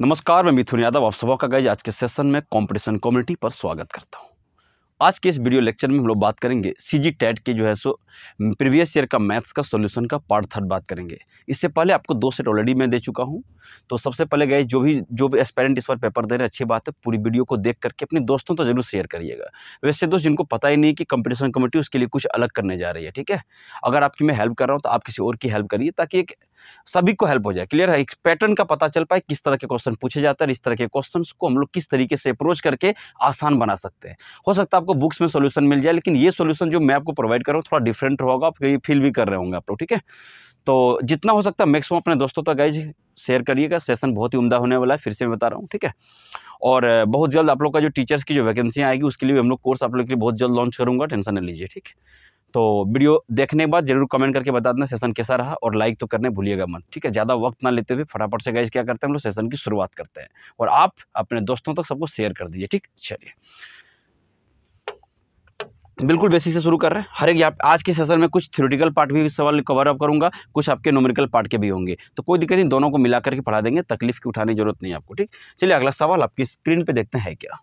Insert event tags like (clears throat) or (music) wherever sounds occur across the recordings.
नमस्कार मैं मिथुन यादव आप सबका गए आज के सेशन में कंपटीशन कम्युनिटी पर स्वागत करता हूँ आज के इस वीडियो लेक्चर में हम लोग बात करेंगे सी जी टैट के जो है सो प्रीवियस ईयर का मैथ्स का सॉल्यूशन का पार्ट थर्ड बात करेंगे इससे पहले आपको दो सेट ऑलरेडी मैं दे चुका हूं तो सबसे पहले गए जो भी जो भी एस्पेरेंट इस पर पेपर दे रहे हैं अच्छी बात है पूरी वीडियो को देख करके अपने दोस्तों तो जरूर शेयर करिएगा वैसे दोस्त जिनको पता ही नहीं कि कंपटीशन कमेटी उसके लिए कुछ अलग करने जा रही है ठीक है अगर आपकी मैं हेल्प कर रहा हूँ तो आप किसी और की हेल्प करिए ताकि एक सभी को हेल्प हो जाए क्लियर है पैटर्न का पता चल पाए किस तरह के क्वेश्चन पूछे जाते हैं इस तरह के क्वेश्चन को हम लोग किस तरीके से अप्रोच करके आसान बना सकते हैं हो सकता है आपको बुक्स में सोल्यूशन मिल जाए लेकिन ये सोल्यूशन जो मैं आपको प्रोवाइड कर रहा हूँ थोड़ा डिफरेंट होगा आप फील भी कर रहे होंगे आप लोग ठीक है तो जितना हो सकता है मैक्सिमम अपने दोस्तों तक गाइज शेयर करिएगा सेशन बहुत ही उमदा होने वाला है फिर से मैं बता रहा हूँ ठीक है और बहुत जल्द आप लोग का जो टीचर्स की जो वैकेंसी आएगी उसके लिए हम लोग कोर्स आप लोग के लिए बहुत जल्द लॉन्च करूँगा टेंशन न लीजिए ठीक तो वीडियो देखने के बाद जरूर कमेंट करके बता देना सेशन कैसा रहा और लाइक तो करने भूलिएगा मन ठीक है ज़्यादा वक्त ना लेते हुए फटाफट से गाइज क्या करते हैं हम लोग सेशन की शुरुआत करते हैं और आप अपने दोस्तों तक सबको शेयर कर दीजिए ठीक चलिए बिल्कुल बेसिक से शुरू कर रहे हैं हर एक आज के सेशन में कुछ थ्योरेटिकल पार्ट भी सवाल कवर अप करूंगा कुछ आपके न्यूमेरिकल पार्ट के भी होंगे तो कोई दिक्कत नहीं दोनों को मिला करके पढ़ा देंगे तकलीफ की उठाने की जरूरत नहीं आपको ठीक चलिए अगला सवाल आपकी स्क्रीन पर देखते हैं क्या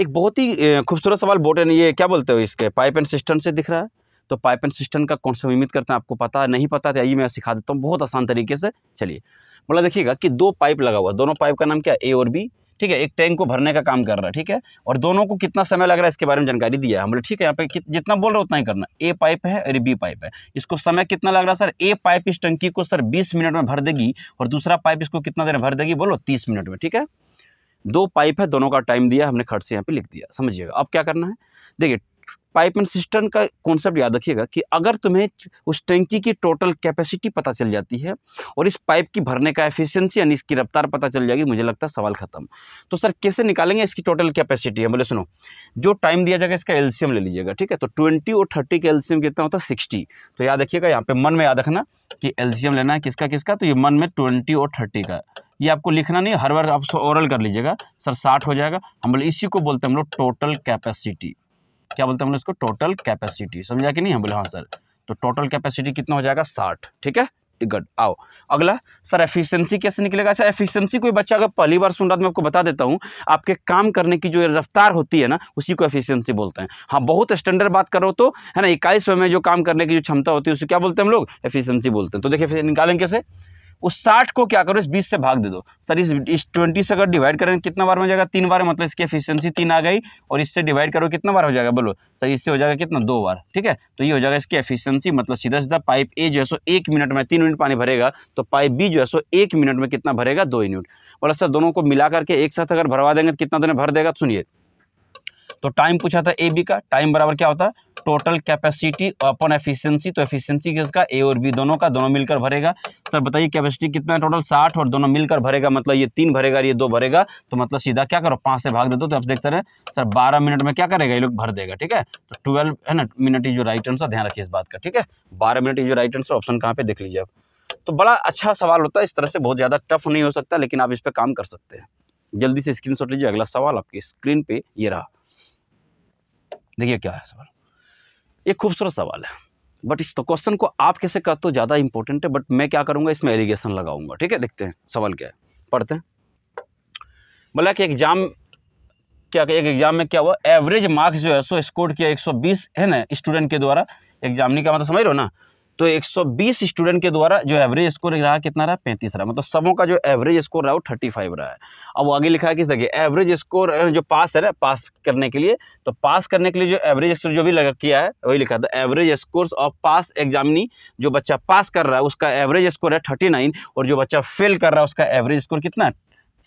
एक बहुत ही खूबसूरत सवाल बोट ने ये क्या बोलते हो इसके पाइप एंड सिस्टम से दिख रहा है तो पाइप एंड सिस्टम का कौन सा उम्मीद करते हैं आपको पता नहीं पता तो आइए मैं सिखा देता हूँ बहुत आसान तरीके से चलिए बोला मतलब देखिएगा कि दो पाइप लगा हुआ दोनों पाइप का नाम क्या ए और बी ठीक है एक टैंक को भरने का काम कर रहा है ठीक है और दोनों को कितना समय लग रहा है इसके बारे में जानकारी दिया है हम बोले ठीक है यहाँ पे जितना बोल रहे हो उतना ही करना ए पाइप है और बी पाइप है इसको समय कितना लग रहा है सर ए पाइप इस टंकी को सर बीस मिनट में भर देगी और दूसरा पाइप इसको कितना देर में भर देगी बोलो तीस मिनट में ठीक है दो पाइप है दोनों का टाइम दिया हमने खर्च यहाँ पे लिख दिया समझिएगा अब क्या करना है देखिए पाइप एंड सिस्टम का कॉन्सेप्ट याद रखिएगा कि अगर तुम्हें उस टंकी की टोटल कैपेसिटी पता चल जाती है और इस पाइप की भरने का एफिशिएंसी यानी इसकी रफ्तार पता चल जाएगी मुझे लगता है सवाल खत्म तो सर कैसे निकालेंगे इसकी टोटल कैपेसिटी है बोले सुनो जो टाइम दिया जाएगा इसका एल्सियम ले लीजिएगा ठीक है तो ट्वेंटी और थर्टी का एल्सियम कितना होता है सिक्सटी तो याद रखिएगा यहाँ पर मन में याद रखना कि एल्सियम लेना है किसका किसका तो ये मन में ट्वेंटी और थर्टी का ये आपको लिखना नहीं हर बार आप ओरल कर लीजिएगा सर साठ हो जाएगा हम बोले इसी को बोलते हैं हम लोग टोटल कैपेसिटी क्या बोलते हैं हम लोग इसको टोटल कैपेसिटी समझा कि नहीं हम बोले हाँ सर तो टोटल कैपेसिटी कितना हो जाएगा साठ ठीक है गुड आओ अगला सर एफिशिएंसी कैसे निकलेगा अच्छा एफिशिएंसी कोई बच्चा अगर पहली बार सुन रहा तो मैं आपको बता देता हूं आपके काम करने की जो रफ्तार होती है ना उसी को एफिशिएंसी बोलते हैं हाँ बहुत स्टैंडर्ड बात करो तो है ना इक्कीस में जो काम करने की जो क्षमता होती है उसे क्या बोलते हैं हम लोग एफिशिएंसी बोलते हैं तो देखिए निकालेंगे कैसे उस साठ को क्या करो इस बीस से भाग दे दो सर इस इस ट्वेंटी से अगर डिवाइड करें कितना बार में जाएगा तीन बार मतलब इसकी एफिशिएंसी तीन आ गई और इससे डिवाइड करो कितना बार हो जाएगा बोलो सर इससे हो जाएगा कितना दो बार ठीक है तो ये हो जाएगा इसकी एफिशिएंसी मतलब सीधा सीधा पाइप ए जो है सो एक मिनट में तीन यूनिट पानी भरेगा तो पाइप बी जो है सो एक मिनट में कितना भरेगा दो यूनिट बोला सर दोनों को मिला करके एक साथ अगर भरवा देंगे तो कितना दिन भर देगा तो सुनिए तो टाइम पूछा था ए बी का टाइम बराबर क्या होता है टोटल कैपेसिटी अपन एफिशिएंसी तो एफिशिएंसी किसका ए और बी दोनों का दोनों मिलकर भरेगा सर बताइए कैपेसिटी कितना है टोटल साठ और दोनों मिलकर भरेगा मतलब ये तीन भरेगा ये दो भरेगा तो मतलब सीधा क्या करो पाँच से भाग दे दो तो आप देखते रहे सर बारह मिनट में क्या करेगा ये लोग भर देगा ठीक है तो ट्वेल्व है ना मिनट इज जो राइट आंसर ध्यान रखिए इस बात का ठीक है बारह मिनट इज जो राइट आंसर ऑप्शन कहाँ पर देख लीजिए आप तो बड़ा अच्छा सवाल होता है इस तरह से बहुत ज़्यादा टफ नहीं हो सकता लेकिन आप इस पर काम कर सकते हैं जल्दी से स्क्रीन लीजिए अगला सवाल आपकी स्क्रीन पे ये रहा देखिए क्या है सवाल ये खूबसूरत सवाल है बट इस तो क्वेश्चन को आप कैसे कर तो ज़्यादा इंपॉर्टेंट है बट मैं क्या करूँगा इसमें एलिगेशन लगाऊंगा ठीक है देखते हैं सवाल क्या है पढ़ते हैं बोला कि एग्ज़ाम क्या एक एग्ज़ाम में क्या हुआ एवरेज मार्क्स जो है सो स्कोर किया 120 है ना स्टूडेंट के द्वारा एग्जाम नहीं क्या मतलब समझ रहे हो ना तो 120 स्टूडेंट के द्वारा जो एवरेज स्कोर रहा कितना रहा पैंतीस रहा मतलब सबों का जो एवरेज स्कोर रहा वो थर्टी फाइव रहा है अब आगे लिखा है कि देखिए एवरेज स्कोर जो पास है ना पास करने के लिए तो पास करने के लिए जो एवरेज स्कोर जो भी लगा किया है वही लिखा था average score of pass examinee जो बच्चा पास कर रहा है उसका एवरेज स्कोर है थर्टी और जो बच्चा फेल कर रहा है उसका एवरेज स्कोर कितना है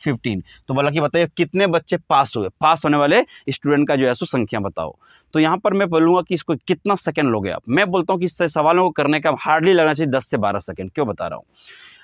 फिफ्टीन तो बोला कि बताइए कितने बच्चे पास हुए पास होने वाले स्टूडेंट का जो है सो संख्या बताओ तो यहाँ पर मैं बोलूँगा कि इसको कितना सेकेंड लोगे आप मैं बोलता हूँ कि इससे सवालों को करने का हार्डली लगना चाहिए दस से बारह सेकेंड क्यों बता रहा हूँ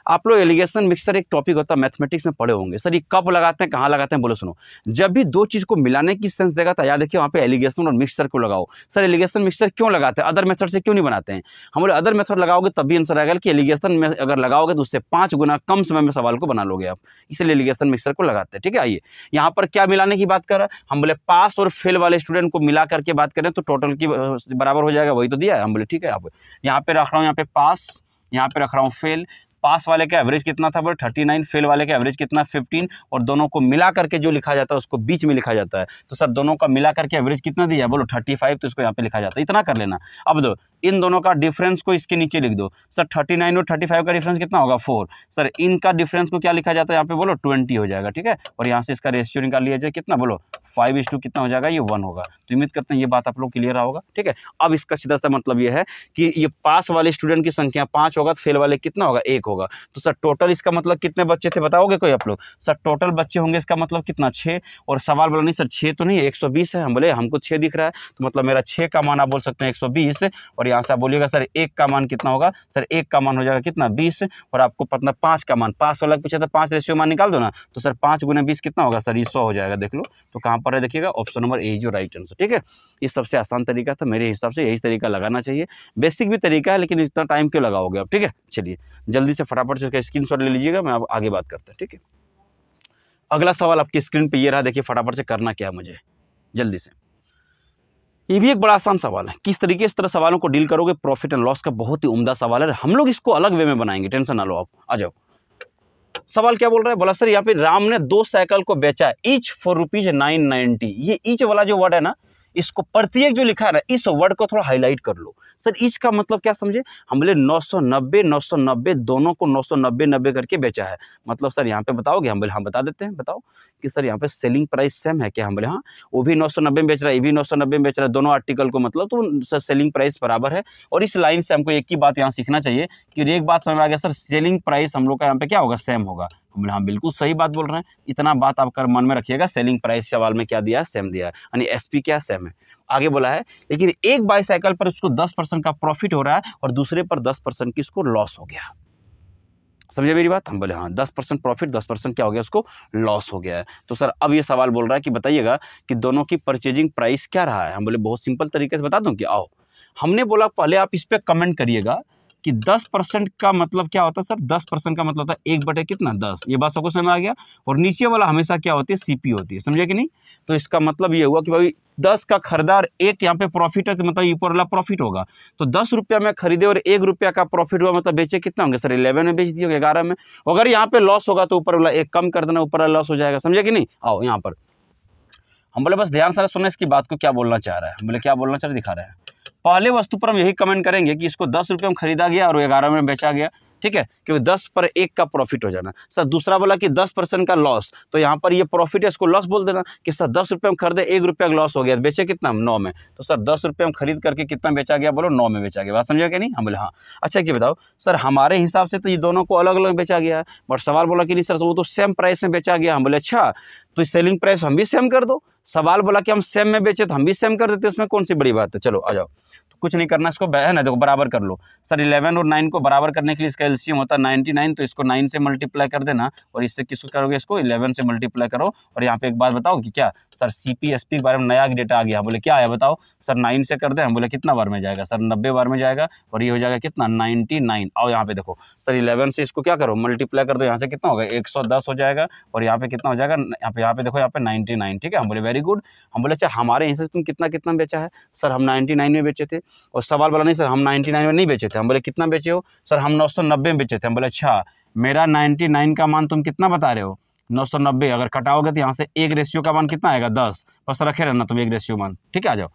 आप लोग एलिगेशन मिक्सर एक टॉपिक होता है मैथमेटिक्स में पढ़े होंगे सर ये कब लगाते हैं कहाँ लगाते हैं बोलो सुनो जब भी दो चीज़ को मिलाने की सेंस देगा तो याद देखिए वहाँ पे एलिगेशन और मिक्सर को लगाओ सर एलिगेशन मिक्सर क्यों लगाते हैं अदर मेथड से क्यों नहीं बनाते हैं हम लोग अदर मेथड लगाओगे तभी आंसर आएगा कि एलिगेशन में अगर लगाओगे तो उससे पाँच गुना कम समय में सवाल को बना लोगे आप इसलिए एलिगेशन मिक्सर को लगाते हैं ठीक है आइए यहाँ पर क्या मिलाने की बात कर हम बोले पास और फेल वाले स्टूडेंट को मिला करके बात करें तो टोटल की बराबर हो जाएगा वही तो दिया है हम बोले ठीक है आप यहाँ पे रख रहा हूँ यहाँ पे पास यहाँ पे रख रहा हूँ फेल पास वाले का एवरेज कितना था बट थर्टी नाइन फेल वाले का एवरेज कितना फिफ्टीन और दोनों को मिला करके जो लिखा जाता है उसको बीच में लिखा जाता है तो सर दोनों का मिला करके एवरेज कितना दिया बोलो थर्टी फाइव तो इसको यहाँ पे लिखा जाता है इतना कर लेना अब दो इन दोनों का डिफरेंस को इसके नीचे लिख दो सर थर्टी नाइन और थर्टी फाइव का डिफरेंस कितना होगा फोर सर इनका डिफरेंस को क्या लिखा जाता है यहाँ पे बोलो ट्वेंटी हो जाएगा ठीक है और यहाँ से इसका रेशियो निकाल लिया जाए कितना बोलो फाइव इस टू कितना हो जाएगा ये वन होगा तो उम्मीद करते हैं ये बात आप लोग क्लियर होगा ठीक है अब इसका सीधा सा मतलब ये है कि ये पास वाले स्टूडेंट की संख्या पाँच होगा तो फेल वाले कितना होगा एक होगा तो सर टोटल इसका मतलब कितने बच्चे थे बताओगे कोई आप लोग सर टोटल बच्चे होंगे इसका मतलब कितना छः और सवाल बोला नहीं सर छः तो नहीं एक है हम बोले हमको छः दिख रहा है तो मतलब मेरा छः का मान आप बोल सकते हैं एक और यहाँ से आप बोलिएगा सर एक का मान कितना होगा सर एक का मान हो जाएगा कितना बीस और आपको पता पाँच का मान पाँच वाला पूछा था पाँच रेशियो मान निकाल दो ना तो सर पाँच गुना बीस कितना होगा सर ये सौ हो जाएगा देख लो तो कहाँ पर है देखिएगा ऑप्शन नंबर ए जो राइट आंसर ठीक है ये सबसे आसान तरीका था मेरे हिसाब से यही तरीका लगाना चाहिए बेसिक भी तरीका है लेकिन इतना टाइम क्यों लगाओगे आप ठीक है चलिए जल्दी से से फटाफट से उसका स्क्रीन ले लीजिएगा मैं आप आगे बात करता हूँ ठीक है अगला सवाल आपकी स्क्रीन पर यह रहा देखिए फटाफट से करना क्या मुझे जल्दी से ये भी एक बड़ा आसान सवाल है किस तरीके इस तरह सवालों को डील करोगे प्रॉफिट एंड लॉस का बहुत ही उम्दा सवाल है हम लोग इसको अलग वे में बनाएंगे टेंशन ना लो आप आ जाओ सवाल क्या बोल रहा है बोला सर यहाँ पे राम ने दो साइकिल को बेचा each for rupees nine ninety ये ईच वाला जो वर्ड है ना इसको प्रत्येक जो लिखा है ना इस वर्ड को थोड़ा हाईलाइट कर लो सर इसका मतलब क्या समझे हम नौ सौ नब्बे दोनों को नब्बे नब्बे करके बेचा है मतलब सर यहाँ पे बताओगे हम बोले हाँ बता देते हैं बताओ कि सर यहाँ पे सेलिंग प्राइस सेम है क्या हम बोले हाँ वो भी नौ नब्बे में बेच रहा है ये भी नौ नब्बे में बेच रहा है दोनों आर्टिकल को मतलब तो सर सेलिंग प्राइस बराबर है और इस लाइन से हमको एक ही बात यहाँ सीखना चाहिए कि एक बात समझ में आ गया सर सेलिंग प्राइस हम लोग का यहाँ पे क्या होगा सेम होगा हम हाँ बिल्कुल सही बात बोल रहे हैं इतना बात आपका मन में रखिएगा सेलिंग प्राइस सवाल में क्या दिया है सेम दिया है यानी एस क्या सेम है आगे बोला है लेकिन एक बाईसाइकिल पर उसको दस परसेंट का प्रॉफिट हो रहा है और दूसरे पर दस परसेंट की उसको लॉस हो गया समझे मेरी बात हम बोले हाँ दस परसेंट प्रॉफिट दस परसेंट क्या हो गया उसको लॉस हो गया है तो सर अब ये सवाल बोल रहा है कि बताइएगा कि दोनों की परचेजिंग प्राइस क्या रहा है हम बोले बहुत सिंपल तरीके से बता दूँ कि आओ हमने बोला पहले आप इस पर कमेंट करिएगा कि 10 परसेंट का मतलब क्या होता है सर 10 परसेंट का मतलब होता है एक बटे कितना 10 ये बात सबको समझ में आ गया और नीचे वाला हमेशा क्या होती है सीपी होती है समझे कि नहीं तो इसका मतलब ये हुआ कि भाई दस का खरीदा और एक यहाँ पे प्रॉफिट है तो मतलब ऊपर वाला प्रॉफिट होगा तो दस रुपया में खरीदे और एक रुपया का प्रॉफिट हुआ मतलब बेचे कितना होंगे सर इलेवन में बेच दिए ग्यारह में अगर यहाँ पे लॉस होगा तो ऊपर वाला एक कम कर देना ऊपर वाला लॉस हो जाएगा समझे कि नहीं आओ यहाँ पर हम बोले बस ध्यान सारा सुना इसकी बात को क्या बोलना चाह रहा है बोले क्या बोलना चाह रहे दिखा रहे हैं पहले वस्तु पर हम यही कमेंट करेंगे कि इसको दस रुपये में खरीदा गया और ग्यारह में बेचा गया ठीक है क्योंकि दस पर एक का प्रॉफिट हो जाना सर दूसरा बोला कि दस परसेंट का लॉस तो यहाँ पर ये प्रॉफिट है इसको लॉस बोल देना कि सर दस रुपये में खरीदे एक रुपये का लॉस हो गया बेचे कितना नौ में तो सर दस रुपये में खरीद करके कितना बेचा गया बोलो नौ में बेचा गया बात समझा क्या नहीं हम बोले हाँ अच्छा ये बताओ सर हमारे हिसाब से तो ये दोनों को अलग अलग बेचा गया है बट सवाल बोला कि नहीं सर वो तो सेम प्राइस में बेचा गया हम बोले अच्छा तो सेलिंग प्राइस हम भी सेम कर दो सवाल बोला कि हम सेम में बेचे तो हम भी सेम कर देते उसमें कौन सी बड़ी बात है चलो आ जाओ कुछ नहीं करना इसको है ना देखो बराबर कर लो सर इलेवन और नाइन को बराबर करने के लिए इसका एलसीएम होता है नाइनटी नाइन तो इसको नाइन से मल्टीप्लाई कर देना और इससे किसको करोगे इसको इलेवन से मल्टीप्लाई करो और यहाँ पे एक बात बताओ कि क्या sir C P S P के बारे में नया डेटा आ गया बोले क्या आया बताओ सर नाइन से कर दें हम बोले कितना बार में जाएगा सर नब्बे बार में जाएगा और ये हो जाएगा कितना नाइनटी नाइन और यहाँ पे देखो सर इलेवन से इसको क्या करो मल्टीप्लाई कर दो यहाँ से कितना होगा एक सौ दस हो जाएगा और यहाँ पे कितना हो जाएगा यहाँ पे यहाँ पे देखो यहाँ पे नाइनटी नाइन ठीक है हम बोले वेरी गुड हम बोले अच्छा हमारे यहाँ से तुम कितना कितना बेचा है सर हम नाइनटी नाइन में बेचे थे और सवाल बोला नहीं सर हम नाइन्टी नाइन में नहीं बेचे थे हम बोले कितना बेचे हो सर हम नौ सौ नब्बे में बेचे थे हम बोले अच्छा मेरा नाइन्टी नाइन का मान तुम कितना बता रहे हो नौ सौ नब्बे अगर कटाओगे तो यहाँ से एक रेशियो का मान कितना आएगा दस बस रखे रहना तुम एक रेशियो मान ठीक है आ जाओ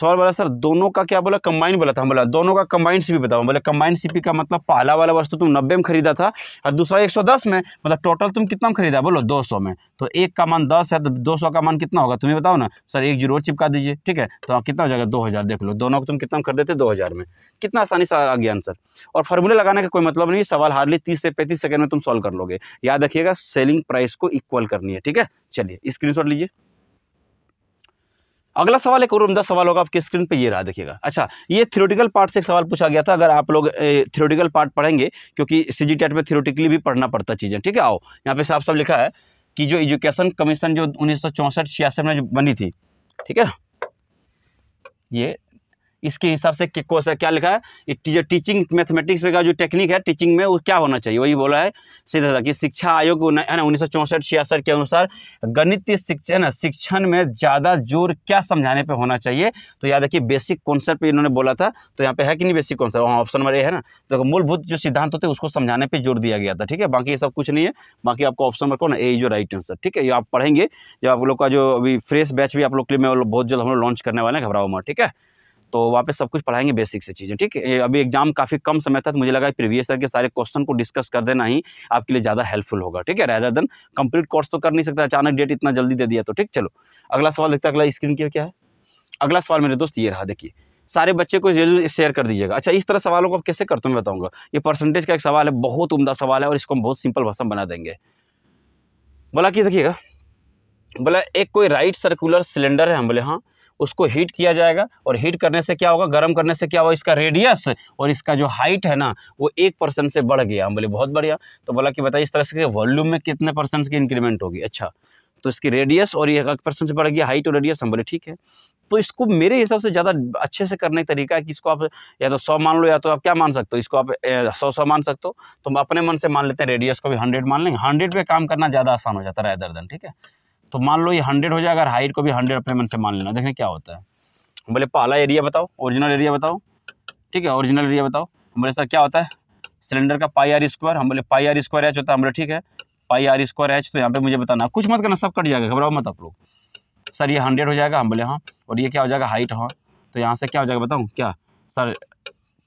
सवाल बोला सर दोनों का क्या बोला कंबाइन बोला था हम बोला दोनों का कंबाइन सीपी बताओ बोले कंबाइन सीपी का मतलब पहला वाला वस्तु तुम नब्बे में खरीदा था और दूसरा एक सौ दस में मतलब टोटल तुम कितना में खरीदा बोलो दो सौ में तो एक का मान दस है तो दो सौ का मान कितना होगा तुम्हें बताओ ना सर एक जीरो चिपका दीजिए ठीक है तो हाँ, कितना हो जाएगा दो हज़ार देख लो दोनों को तुम कितना खरीदे थे दो हज़ार में कितना आसानी से आ गया आंसर और फार्मूले लगाने का कोई मतलब नहीं सवाल हार्डली तीस से पैंतीस सेकेंड में तुम सॉल्व कर लोगे याद रखिएगा सेलिंग प्राइस को इक्वल करनी है ठीक है चलिए स्क्रीन लीजिए अगला सवाल एक और उमदा सवाल होगा आपकी स्क्रीन पे ये रहा देखिएगा अच्छा ये थ्योरेटिकल पार्ट से एक सवाल पूछा गया था अगर आप लोग थ्योरेटिकल पार्ट पढ़ेंगे क्योंकि सी जी में थ्योरेटिकली भी पढ़ना पड़ता चीज़ें ठीक है आओ यहाँ पे साफ साफ लिखा है कि जो एजुकेशन कमीशन जो उन्नीस सौ में जो बनी थी ठीक है ये इसके हिसाब से क्या लिखा है जो टीचिंग मैथमेटिक्स का जो टेक्निक है टीचिंग में वो क्या होना चाहिए वही बोला है सीधा सा कि शिक्षा आयोग है ना उन्नीस सौ चौंसठ छियासठ के अनुसार गणित शिक्षा ना शिक्षण में ज़्यादा जोर क्या समझाने पर होना चाहिए तो याद रखिए बेसिक कॉन्सेप्ट इन्होंने बोला था तो यहाँ पे है कि नहीं बेसिक कॉन्सेप्ट वहाँ ऑप्शन नंबर ए है ना तो मूलभूत जो सिद्धांत होते हैं उसको समझाने पर जोर दिया गया था ठीक है बाकी ये सब कुछ नहीं है बाकी आपको ऑप्शन नंबर कौन ए जो राइट आंसर ठीक है ये आप पढ़ेंगे जो आप लोग का जो अभी फ्रेश बैच भी आप लोग के लिए बहुत जल्द हम लोग लॉन्च करने वाले हैं घबराओ मैं ठीक है तो वहाँ पे सब कुछ पढ़ाएंगे बेसिक से चीज़ें ठीक है अभी एग्जाम काफ़ी कम समय था तो मुझे लगा प्रीवियस ईयर के सारे क्वेश्चन को डिस्कस कर देना ही आपके लिए ज़्यादा हेल्पफुल होगा ठीक है रैदर देन कंप्लीट कोर्स तो कर नहीं सकता अचानक डेट इतना जल्दी दे दिया तो ठीक चलो अगला सवाल देखते अगला स्क्रीन के क्या है अगला सवाल मेरे दोस्त ये रहा देखिए सारे बच्चे को जरूर शेयर कर दीजिएगा अच्छा इस तरह सवालों को आप कैसे करते हैं बताऊँगा बताऊंगा ये परसेंटेज का एक सवाल है बहुत उम्दा सवाल है और इसको हम बहुत सिंपल भाषा बना देंगे बोला कि देखिएगा बोला एक कोई राइट सर्कुलर सिलेंडर है हम बोले हाँ उसको हीट किया जाएगा और हीट करने से क्या होगा गर्म करने से क्या होगा इसका रेडियस और इसका जो हाइट है ना वो एक परसेंट से बढ़ गया हम बोले बहुत बढ़िया तो बोला कि बताइए इस तरह से वॉल्यूम में कितने परसेंट की इंक्रीमेंट होगी अच्छा तो इसकी रेडियस और ये एक परसेंट से बढ़ गया हाइट और रेडियस हम बोले ठीक है तो इसको मेरे हिसाब से ज़्यादा अच्छे से करने का तरीका है कि इसको आप या तो सौ मान लो या तो आप क्या मान सकते हो इसको आप सौ सौ मान सकते हो तो हम अपने मन से मान लेते हैं रेडियस को भी हंड्रेड मान लेंगे हंड्रेड पे काम करना ज़्यादा आसान हो जाता है रैदर देन ठीक है तो मान लो ये हंड्रेड हो जाए अगर हाइट को भी हंड्रेड अपने मन से मान लेना देखें क्या होता है बोले पहला एरिया बताओ ओरिजिनल एरिया बताओ ठीक है ओरिजिनल एरिया बताओ हम बोले सर क्या होता है सिलेंडर का पाई आर स्क्वायर हम बोले पाई आर स्क्वायर एच होता है हम बोले ठीक है पाई आर स्क्वायर एच तो यहाँ पे मुझे बताना कुछ मत करना सब कट जाएगा घबराओ मत आप लोग सर ये हंड्रेड हो जाएगा हम बोले हाँ और ये क्या हो जाएगा हाइट हाँ तो यहाँ से क्या हो जाएगा बताऊँ क्या सर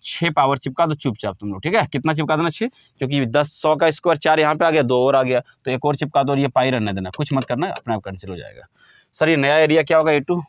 छः पावर चिपका दो चुपचाप तुम लोग ठीक है कितना चिपका देना छः क्योंकि दस सौ का स्क्वायर चार यहाँ पे आ गया दो और आ गया तो एक और चिपका दो तो और ये पाई रहने देना कुछ मत करना अपने आप कैंसिल हो जाएगा सर ये नया एरिया क्या होगा ए टू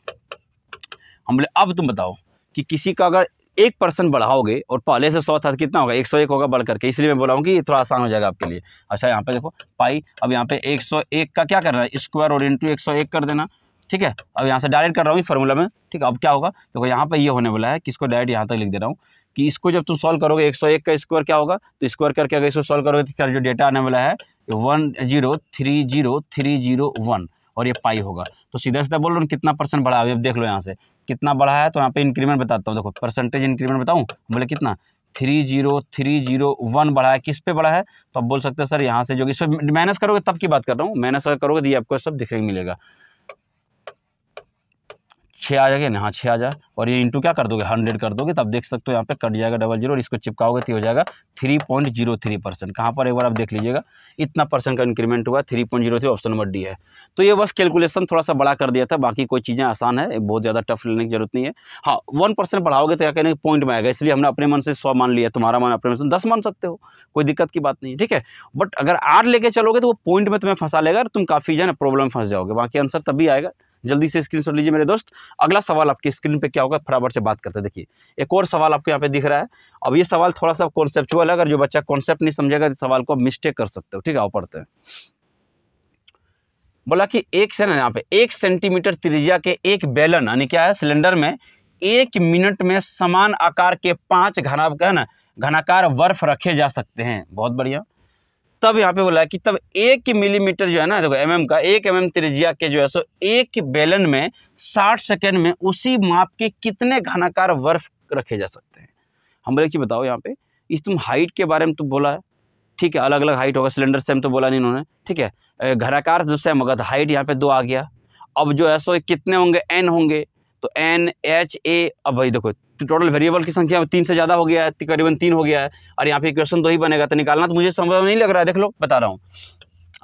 हम बोले अब तुम बताओ कि किसी का अगर एक परसेंट बढ़ाओगे और पहले से सौ था तो कितना होगा एक सौ एक होगा बढ़ करके इसलिए मैं बोला हूँ कि ये थोड़ा आसान हो जाएगा आपके लिए अच्छा यहाँ पे देखो पाई अब यहाँ पे एक सौ एक का क्या करना है स्क्वायर और इंटू एक सौ एक कर देना ठीक है अब यहाँ से डायरेक्ट कर रहा हूँ फॉर्मूला में ठीक है अब क्या होगा देखो यहाँ पर ये होने वाला है किसको डायरेक्ट यहाँ तक लिख दे रहा हूँ कि इसको जब तुम सॉल्व करोगे 101 का स्क्वायर क्या होगा तो स्क्वायर करके अगर इसको सॉल्व करोगे तो क्या जो डेटा आने वाला है one zero three zero three zero one और ये पाई होगा तो सीधा सीधा बोल रहा हूँ कितना परसेंट बढ़ा अभी अब देख लो यहाँ से कितना बढ़ा है तो यहाँ पे इंक्रीमेंट बताता हूँ देखो परसेंटेज इंक्रीमेंट बताऊँ बोले कितना three zero three zero one बढ़ा है किस पे बढ़ा है तो आप बोल सकते हैं सर यहाँ से जो इस पर माइनस करोगे तब की बात कर रहा हूँ माइनस अगर करोगे तो ये आपको सब दिखने मिलेगा छः आ जाएगा हाँ छः आ जाए और ये इंटू क्या कर दोगे हंड्रेड कर दोगे तब देख सकते हो यहाँ पे कट जाएगा डबल जीरो और इसको चिपकाओगे तो हो जाएगा three point zero three percent कहाँ पर एक बार आप देख लीजिएगा इतना परसेंट का इंक्रीमेंट हुआ three point zero three option number D है तो ये बस कैलकुलेशन थोड़ा सा बड़ा कर दिया था बाकी कोई चीज़ें आसान है बहुत ज़्यादा टफ लेने की जरूरत नहीं है हाँ वन परसेंट बढ़ाओगे तो क्या के पॉइंट में आएगा इसलिए हमने अपने मन से सौ मान लिया तुम्हारा मन अपने मन से दस मान सकते हो कोई दिक्कत की बात नहीं है ठीक है बट अगर आठ लेके चलोगे तो वो पॉइंट में तुम्हें फंसा लेगा तुम काफ़ी जो है ना प्रॉब्लम फंस जाओगे बाकी आंसर तभी आएगा जल्दी से स्क्रीनशॉट लीजिए मेरे दोस्त अगला सवाल आपकी स्क्रीन पे क्या होगा फराबर से बात करते देखिए एक और सवाल आपको यहाँ पे दिख रहा है अब ये सवाल थोड़ा सा कॉन्सेप्चुअल है अगर जो बच्चा कॉन्सेप्ट नहीं समझेगा इस सवाल को मिस्टेक कर सकते हो ठीक है आओ पढ़ते हैं बोला कि एक से ना यहाँ पे एक सेंटीमीटर त्रिज्या के एक बैलन यानी क्या है सिलेंडर में एक मिनट में समान आकार के पांच घना है ना घनाकार बर्फ रखे जा सकते हैं बहुत बढ़िया तब यहाँ पे बोला है कि तब एक मिलीमीटर जो है ना देखो एमएम का एक एमएम त्रिज्या के जो है सो एक बेलन में साठ सेकेंड में उसी माप के कितने घनाकार बर्फ रखे जा सकते हैं हम बोले कि बताओ यहाँ पे इस तुम हाइट के बारे में तुम तो बोला है ठीक है अलग अलग हाइट होगा सिलेंडर सेम तो बोला नहीं इन्होंने ठीक है घनाकार जो तो सेम होगा तो हाइट यहाँ पे दो आ गया अब जो है सो कितने होंगे एन होंगे तो एन एच ए अब भाई देखो टोटल वेरिएबल की संख्या तीन से ज़्यादा हो गया है करीबन तीन हो गया है और यहाँ पे क्वेश्चन दो ही बनेगा तो निकालना तो मुझे संभव नहीं लग रहा है देख लो बता रहा हूँ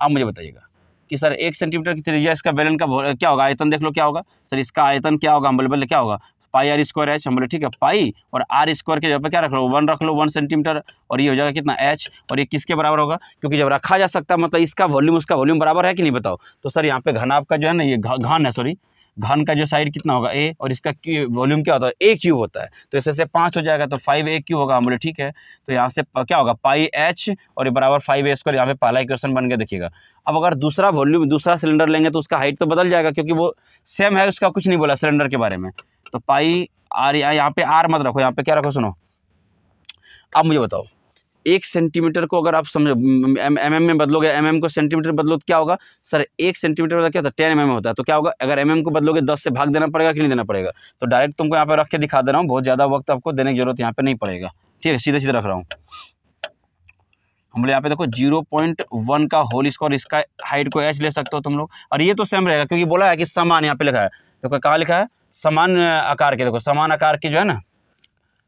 आप मुझे बताइएगा कि सर एक सेंटीमीटर की त्रिज्या इसका बैलन का क्या होगा आयतन देख लो क्या होगा सर इसका आयतन क्या होगा हम बोले बोले क्या होगा पाई आर स्क्वायर एच हम बोले ठीक है पाई और आर स्क्वायर के जगह पर क्या रख लो वन रख लो वन सेंटीमीटर और ये हो जाएगा कितना एच और ये किसके बराबर होगा क्योंकि जब रखा जा सकता है मतलब इसका वॉल्यूम उसका वॉल्यूम बराबर है कि नहीं बताओ तो सर यहाँ पे घनाभ का जो है ना ये घन है सॉरी घन का जो साइड कितना होगा ए और इसका वॉल्यूम क्या होता है ए क्यू होता है तो इससे से पाँच हो जाएगा तो फाइव ए क्यू होगा हम बोले ठीक है तो यहाँ से क्या होगा पाई एच और बराबर फाइव ए स्क्वायर यहाँ पे पहला इक्वेशन बन के देखिएगा अब अगर दूसरा वॉल्यूम दूसरा सिलेंडर लेंगे तो उसका हाइट तो बदल जाएगा क्योंकि वो सेम है उसका कुछ नहीं बोला सिलेंडर के बारे में तो पाई आर यहाँ पे आर मत रखो यहाँ पे क्या रखो सुनो अब मुझे बताओ एक सेंटीमीटर को अगर आप समझो एम एम में बदलोगे एम एम को सेंटीमीटर बदलो तो क्या होगा सर एक सेंटीमीटर का क्या होता है टेन एम होता है तो क्या होगा अगर एम एम को बदलोगे दस से भाग देना पड़ेगा कि नहीं देना पड़ेगा तो डायरेक्ट तुमको यहाँ पर रख के दिखा दे रहा हूँ बहुत ज़्यादा वक्त आपको देने की जरूरत यहाँ पर नहीं पड़ेगा ठीक है सीधे सीधे रख रहा हूँ हम लोग यहाँ पे देखो जीरो पॉइंट वन का होल स्क्वायर इसका हाइट को एच ले सकते हो तुम लोग और ये तो सेम रहेगा क्योंकि बोला है कि समान यहाँ पे लिखा है देखो कहाँ लिखा है समान आकार के देखो समान आकार के जो है ना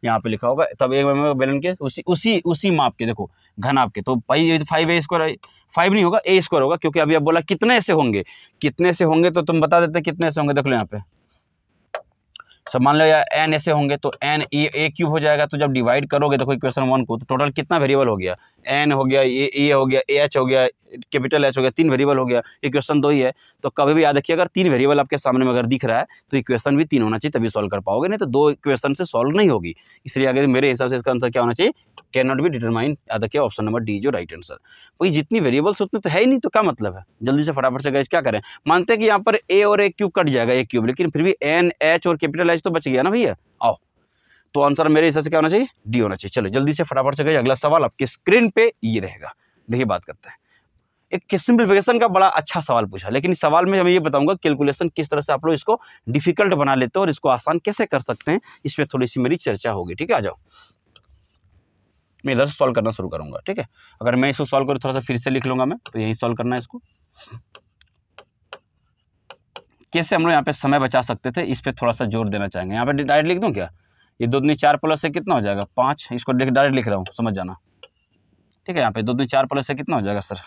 यहाँ पे लिखा होगा तब एक एम बेलन के उसी उसी उसी माप के देखो घन आपके तो भाई फाइव ए स्क्वायर फाइव नहीं होगा ए स्क्वायर होगा क्योंकि अभी आप बोला कितने से होंगे कितने से होंगे तो तुम बता देते कितने से होंगे देख लो यहाँ पे सब मान लो यार एन ऐसे होंगे तो एन ए ए क्यूब हो जाएगा तो जब डिवाइड करोगे देखो इक्वेशन वन को तो टोटल कितना वेरिएबल हो गया एन हो गया ए ए हो गया ए एच हो गया कैपिटल एच हो गया तीन वेरिएबल हो गया इक्वेशन दो ही है तो कभी भी याद रखिए अगर तीन वेरिएबल आपके सामने में अगर दिख रहा है तो इक्वेशन भी तीन होना चाहिए तभी सॉल्व कर पाओगे नहीं तो दो इक्वेशन से सॉल्व नहीं होगी इसलिए अगर मेरे हिसाब से इसका आंसर क्या होना चाहिए कैन नॉट बी डिटरमाइन याद रखिए ऑप्शन नंबर डी जो राइट आंसर वही जितनी वेरिएबल्स उतने तो है ही नहीं तो क्या मतलब है जल्दी से फटाफट से गए क्या करें मानते हैं कि यहाँ पर ए और ए क्यूब कट जाएगा ए क्यूब लेकिन फिर भी एन एच और कैपिटल प्राइस तो बच गया ना भैया आओ तो आंसर मेरे हिसाब से क्या होना चाहिए डी होना चाहिए चलो जल्दी से फटाफट से गए अगला सवाल आपके स्क्रीन पे ये रहेगा देखिए बात करते हैं एक सिंप्लीफिकेशन का बड़ा अच्छा सवाल पूछा लेकिन इस सवाल में मैं ये बताऊंगा कैलकुलेशन किस तरह से आप लोग इसको डिफिकल्ट बना लेते हो और इसको आसान कैसे कर सकते हैं इस पर थोड़ी सी मेरी चर्चा होगी ठीक है आ जाओ मैं इधर से सॉल्व करना शुरू करूंगा ठीक है अगर मैं इसको सॉल्व करूँ थोड़ा सा फिर से लिख लूंगा मैं तो यही सॉल्व करना है इसको कैसे हम लोग यहाँ पे समय बचा सकते थे इस पर थोड़ा सा जोर देना चाहेंगे यहाँ पे डायरेक्ट लिख दूँ क्या ये दो दिन चार प्लस से कितना हो जाएगा पाँच इसको डायरेक्ट लिख रहा हूँ समझ जाना ठीक है यहाँ पे दो दिन चार प्लस से कितना हो जाएगा सर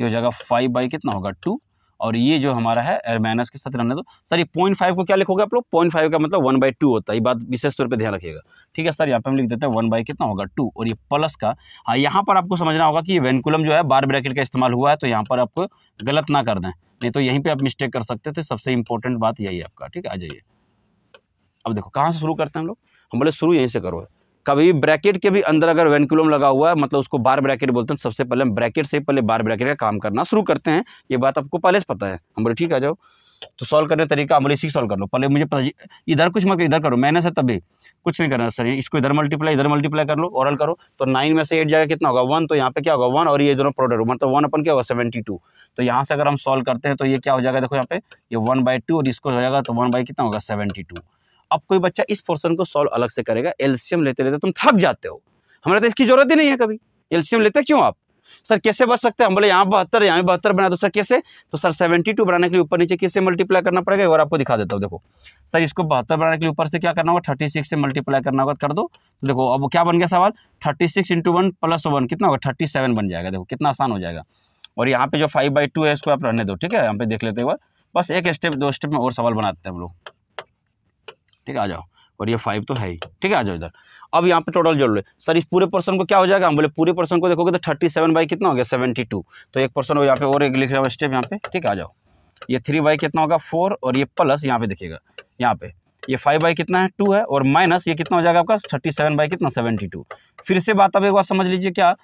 ये हो जाएगा फाइव बाई कितना होगा टू और ये जो हमारा है माइनस के साथ रहने दो तो सर ये पॉइंट फाइव को क्या लिखोगे आप लोग पॉइंट फाइव का मतलब वन बाई टू होता है ये बात विशेष तौर पे ध्यान रखिएगा ठीक है सर यहाँ पे हम लिख देते हैं वन बाई कितना होगा टू और ये प्लस का हाँ यहाँ पर आपको समझना होगा कि ये वेनकुलम जो है बार ब्रैकेट का इस्तेमाल हुआ है तो यहाँ पर आपको गलत ना कर दें नहीं तो यहीं पर आप मिस्टेक कर सकते थे सबसे इंपॉर्टेंट बात यही है आपका ठीक है आ जाइए अब देखो कहाँ से शुरू करते हैं हम लोग हम बोले शुरू यहीं से करो कभी ब्रैकेट के भी अंदर अगर वेंकुलम लगा हुआ है मतलब उसको बार ब्रैकेट बोलते हैं तो सबसे पहले हम ब्रैकेट से पहले बार ब्रैकेट का काम करना शुरू करते हैं ये बात आपको पहले से पता है हम बोले ठीक आ जाओ तो सॉल्व करने का तरीका अमल इसी सॉल्व कर लो पहले मुझे पता इधर कुछ मत इधर करो मैंने सर तभी कुछ नहीं करना सर इसको इधर मल्टीप्लाई इधर मल्टीप्लाई कर लो ऑरल करो तो नाइन में से एट जाएगा कितना होगा वन तो यहाँ पे क्या होगा वन और ये दोनों प्रोडक्ट होगा मतलब वन अपन क्या होगा सेवेंटी टू तो यहाँ से अगर हम सॉल्व करते हैं तो ये क्या हो जाएगा देखो यहाँ पे ये वन बाई टू और इसको हो जाएगा तो वन बाई कितना होगा सेवेंटी टू अब कोई बच्चा इस पोर्सन को सॉल्व अलग से करेगा एल्शियम लेते लेते तुम थक जाते हो हमारे तो इसकी ज़रूरत ही नहीं है कभी एल्शियम लेते क्यों आप सर कैसे बच सकते हैं हम बोले यहाँ बहत्तर यहाँ भी बहत्तर बना दो सर कैसे तो सर सेवेंटी टू बनाने के लिए ऊपर नीचे किससे मल्टीप्लाई करना पड़ेगा और आपको दिखा देता हूँ देखो सर इसको बहत्तर बनाने के लिए ऊपर से क्या करना होगा थर्टी सिक्स से मल्टीप्लाई करना होगा कर दो तो देखो अब क्या बन गया सवाल thirty six into one plus one कितना होगा थर्टी सेवन बन जाएगा देखो कितना आसान हो जाएगा और यहाँ पे जो फाइव बाई टू है इसको आप रहने दो ठीक है यहाँ पे देख लेते हुए बस एक स्टेप दो स्टेप में और सवाल बनाते हैं हम लोग ठीक है आ जाओ और ये फाइव तो है ही ठीक है आ जाओ इधर अब यहाँ पे टोटल जोड़ लो सर इस पूरे पर्सन को क्या हो जाएगा हम बोले पूरे पर्सन को देखोगे तो थर्टी सेवन बाई कितना हो गया सेवेंटी टू तो एक पर्सन हो यहाँ पे और एक लिख रहा हूँ स्टेप यहाँ पे ठीक है आ जाओ ये थ्री बाई कितना होगा फोर और ये प्लस यहाँ पे देखिएगा यहाँ पे ये फाइव बाई कितना है टू है और माइनस ये कितना हो जाएगा आपका थर्टी सेवन बाई कितना सेवेंटी टू फिर से बात अब एक बार समझ लीजिए क्या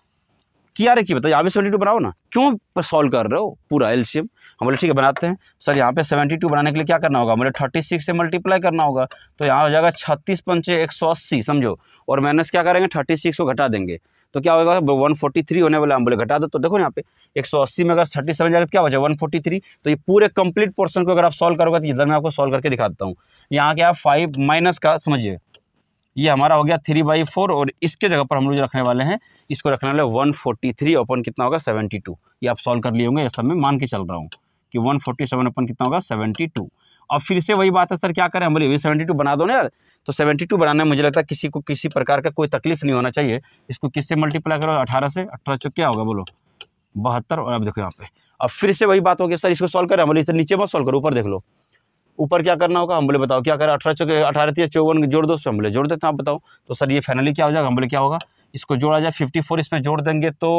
किया रखिए बताइए आप भी सेवेंटी टू बनाओ ना क्यों सॉल्व कर रहे हो पूरा एलसीएम हम बोले ठीक है बनाते हैं सर यहाँ पे सेवेंटी टू बनाने के लिए क्या करना होगा मुझे थर्टी सिक्स से मल्टीप्लाई करना होगा तो यहाँ हो जाएगा छत्तीस पंचे एक सौ अस्सी समझो और माइनस क्या करेंगे थर्टी सिक्स को घटा देंगे तो क्या होगा वन फोर्टी थ्री होने वाला हम बोले घटा दो तो देखो यहाँ पे एक सौ अस्सी में अगर थर्टी सेवन जाएगा तो क्या हो जाएगा वन फोर्टी थ्री तो ये पूरे कंप्लीट पोर्सन को अगर आप सॉल्व करोगे तो इधर मैं आपको सॉल्व करके दिखाता हूँ यहाँ क्या फाइव माइनस का समझिए ये हमारा हो गया थ्री बाई फोर और इसके जगह पर हम लोग जो रखने वाले हैं इसको रखने वाले वन फोर्टी थ्री ओपन कितना होगा सेवेंटी टू ये आप सॉल्व कर लिए होंगे सब मैं मान के चल रहा हूँ कि वन फोर्टी सेवन ओपन कितना होगा सेवेंटी टू अब फिर से वही बात है सर क्या करें हम बोले सेवेंटी टू बना दो ना यार तो सेवेंटी टू बनाने में मुझे लगता है किसी को किसी प्रकार का कोई तकलीफ नहीं होना चाहिए इसको किससे मल्टीप्लाई करो अठारह से अठारह चौक क्या होगा बोलो बहत्तर और अब देखो यहाँ पे अब फिर से वही बात होगी सर इसको सॉल्व करें हम बोले इसे नीचे मत सॉल्व करो ऊपर देख लो ऊपर क्या करना होगा हम बोले बताओ क्या करें अठारह चौके अठारह तीस चौवन जोड़ दो उस पर हम बोले जोड़ देते हैं आप बताओ तो सर ये फाइनली क्या हो जाएगा हम बोले क्या होगा इसको जोड़ा जाए फिफ्टी फोर इसमें जोड़ देंगे तो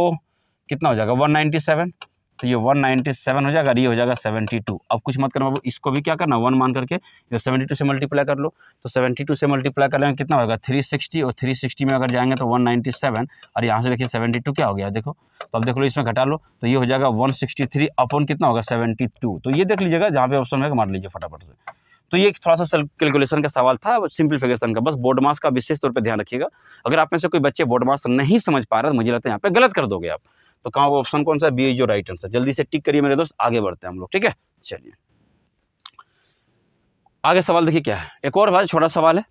कितना हो जाएगा वन नाइन्टी सेवन तो ये 197 हो जाएगा और ये हो जाएगा 72 अब कुछ मत करना बाबू इसको भी क्या करना वन मान करके ये 72 से मल्टीप्लाई कर लो तो 72 से मल्टीप्लाई कर लेंगे कितना होगा 360 और 360 में अगर जाएंगे तो 197 और यहाँ से देखिए 72 क्या हो गया देखो तो अब देख लो इसमें घटा लो तो ये हो जाएगा 163 अपन कितना होगा सेवेंटी तो ये देख लीजिएगा जहाँ पे ऑप्शन होगा मार लीजिए फटाफट से तो ये थोड़ा सा कैलकुलेशन का सवाल था सिंप्लीफिकेशन का बस बोर्ड मास का विशेष तौर पर ध्यान रखिएगा अगर आप में से कोई बच्चे बोर्ड मास नहीं समझ पा रहे तो मुझे लगता है यहाँ पे गलत कर दोगे आप तो कहाँ ऑप्शन कौन सा बी जो राइट आंसर जल्दी से टिक करिए मेरे दोस्त आगे बढ़ते हैं हम लोग ठीक है चलिए आगे सवाल देखिए क्या है एक और भाई छोटा सवाल है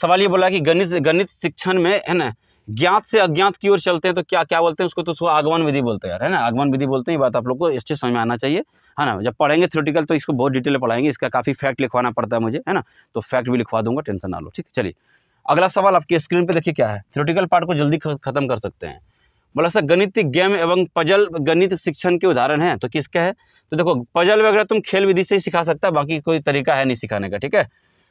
सवाल ये बोला कि गणित गणित शिक्षण में है ना ज्ञात से अज्ञात की ओर चलते हैं तो क्या क्या बोलते हैं उसको तो उसको आगमन विधि बोलते हैं यार है ना आगमन विधि बोलते हैं ये बात आप लोग को इस चीज़ समझ में आना चाहिए है ना जब पढ़ेंगे थ्योरेटिकल तो इसको बहुत डिटेल में पढ़ाएंगे इसका काफ़ी फैक्ट लिखवाना पड़ता है मुझे है ना तो फैक्ट भी लिखवा दूंगा टेंशन ना लो ठीक है चलिए अगला सवाल आपकी स्क्रीन पर देखिए क्या है थ्रोटिकल पार्ट को जल्दी खत्म कर सकते हैं बोला मतलब सर गणित गेम एवं पजल गणित शिक्षण के उदाहरण हैं तो किसके है तो देखो पजल वगैरह तुम खेल विधि से ही सिखा सकता है बाकी कोई तरीका है नहीं सिखाने का ठीक है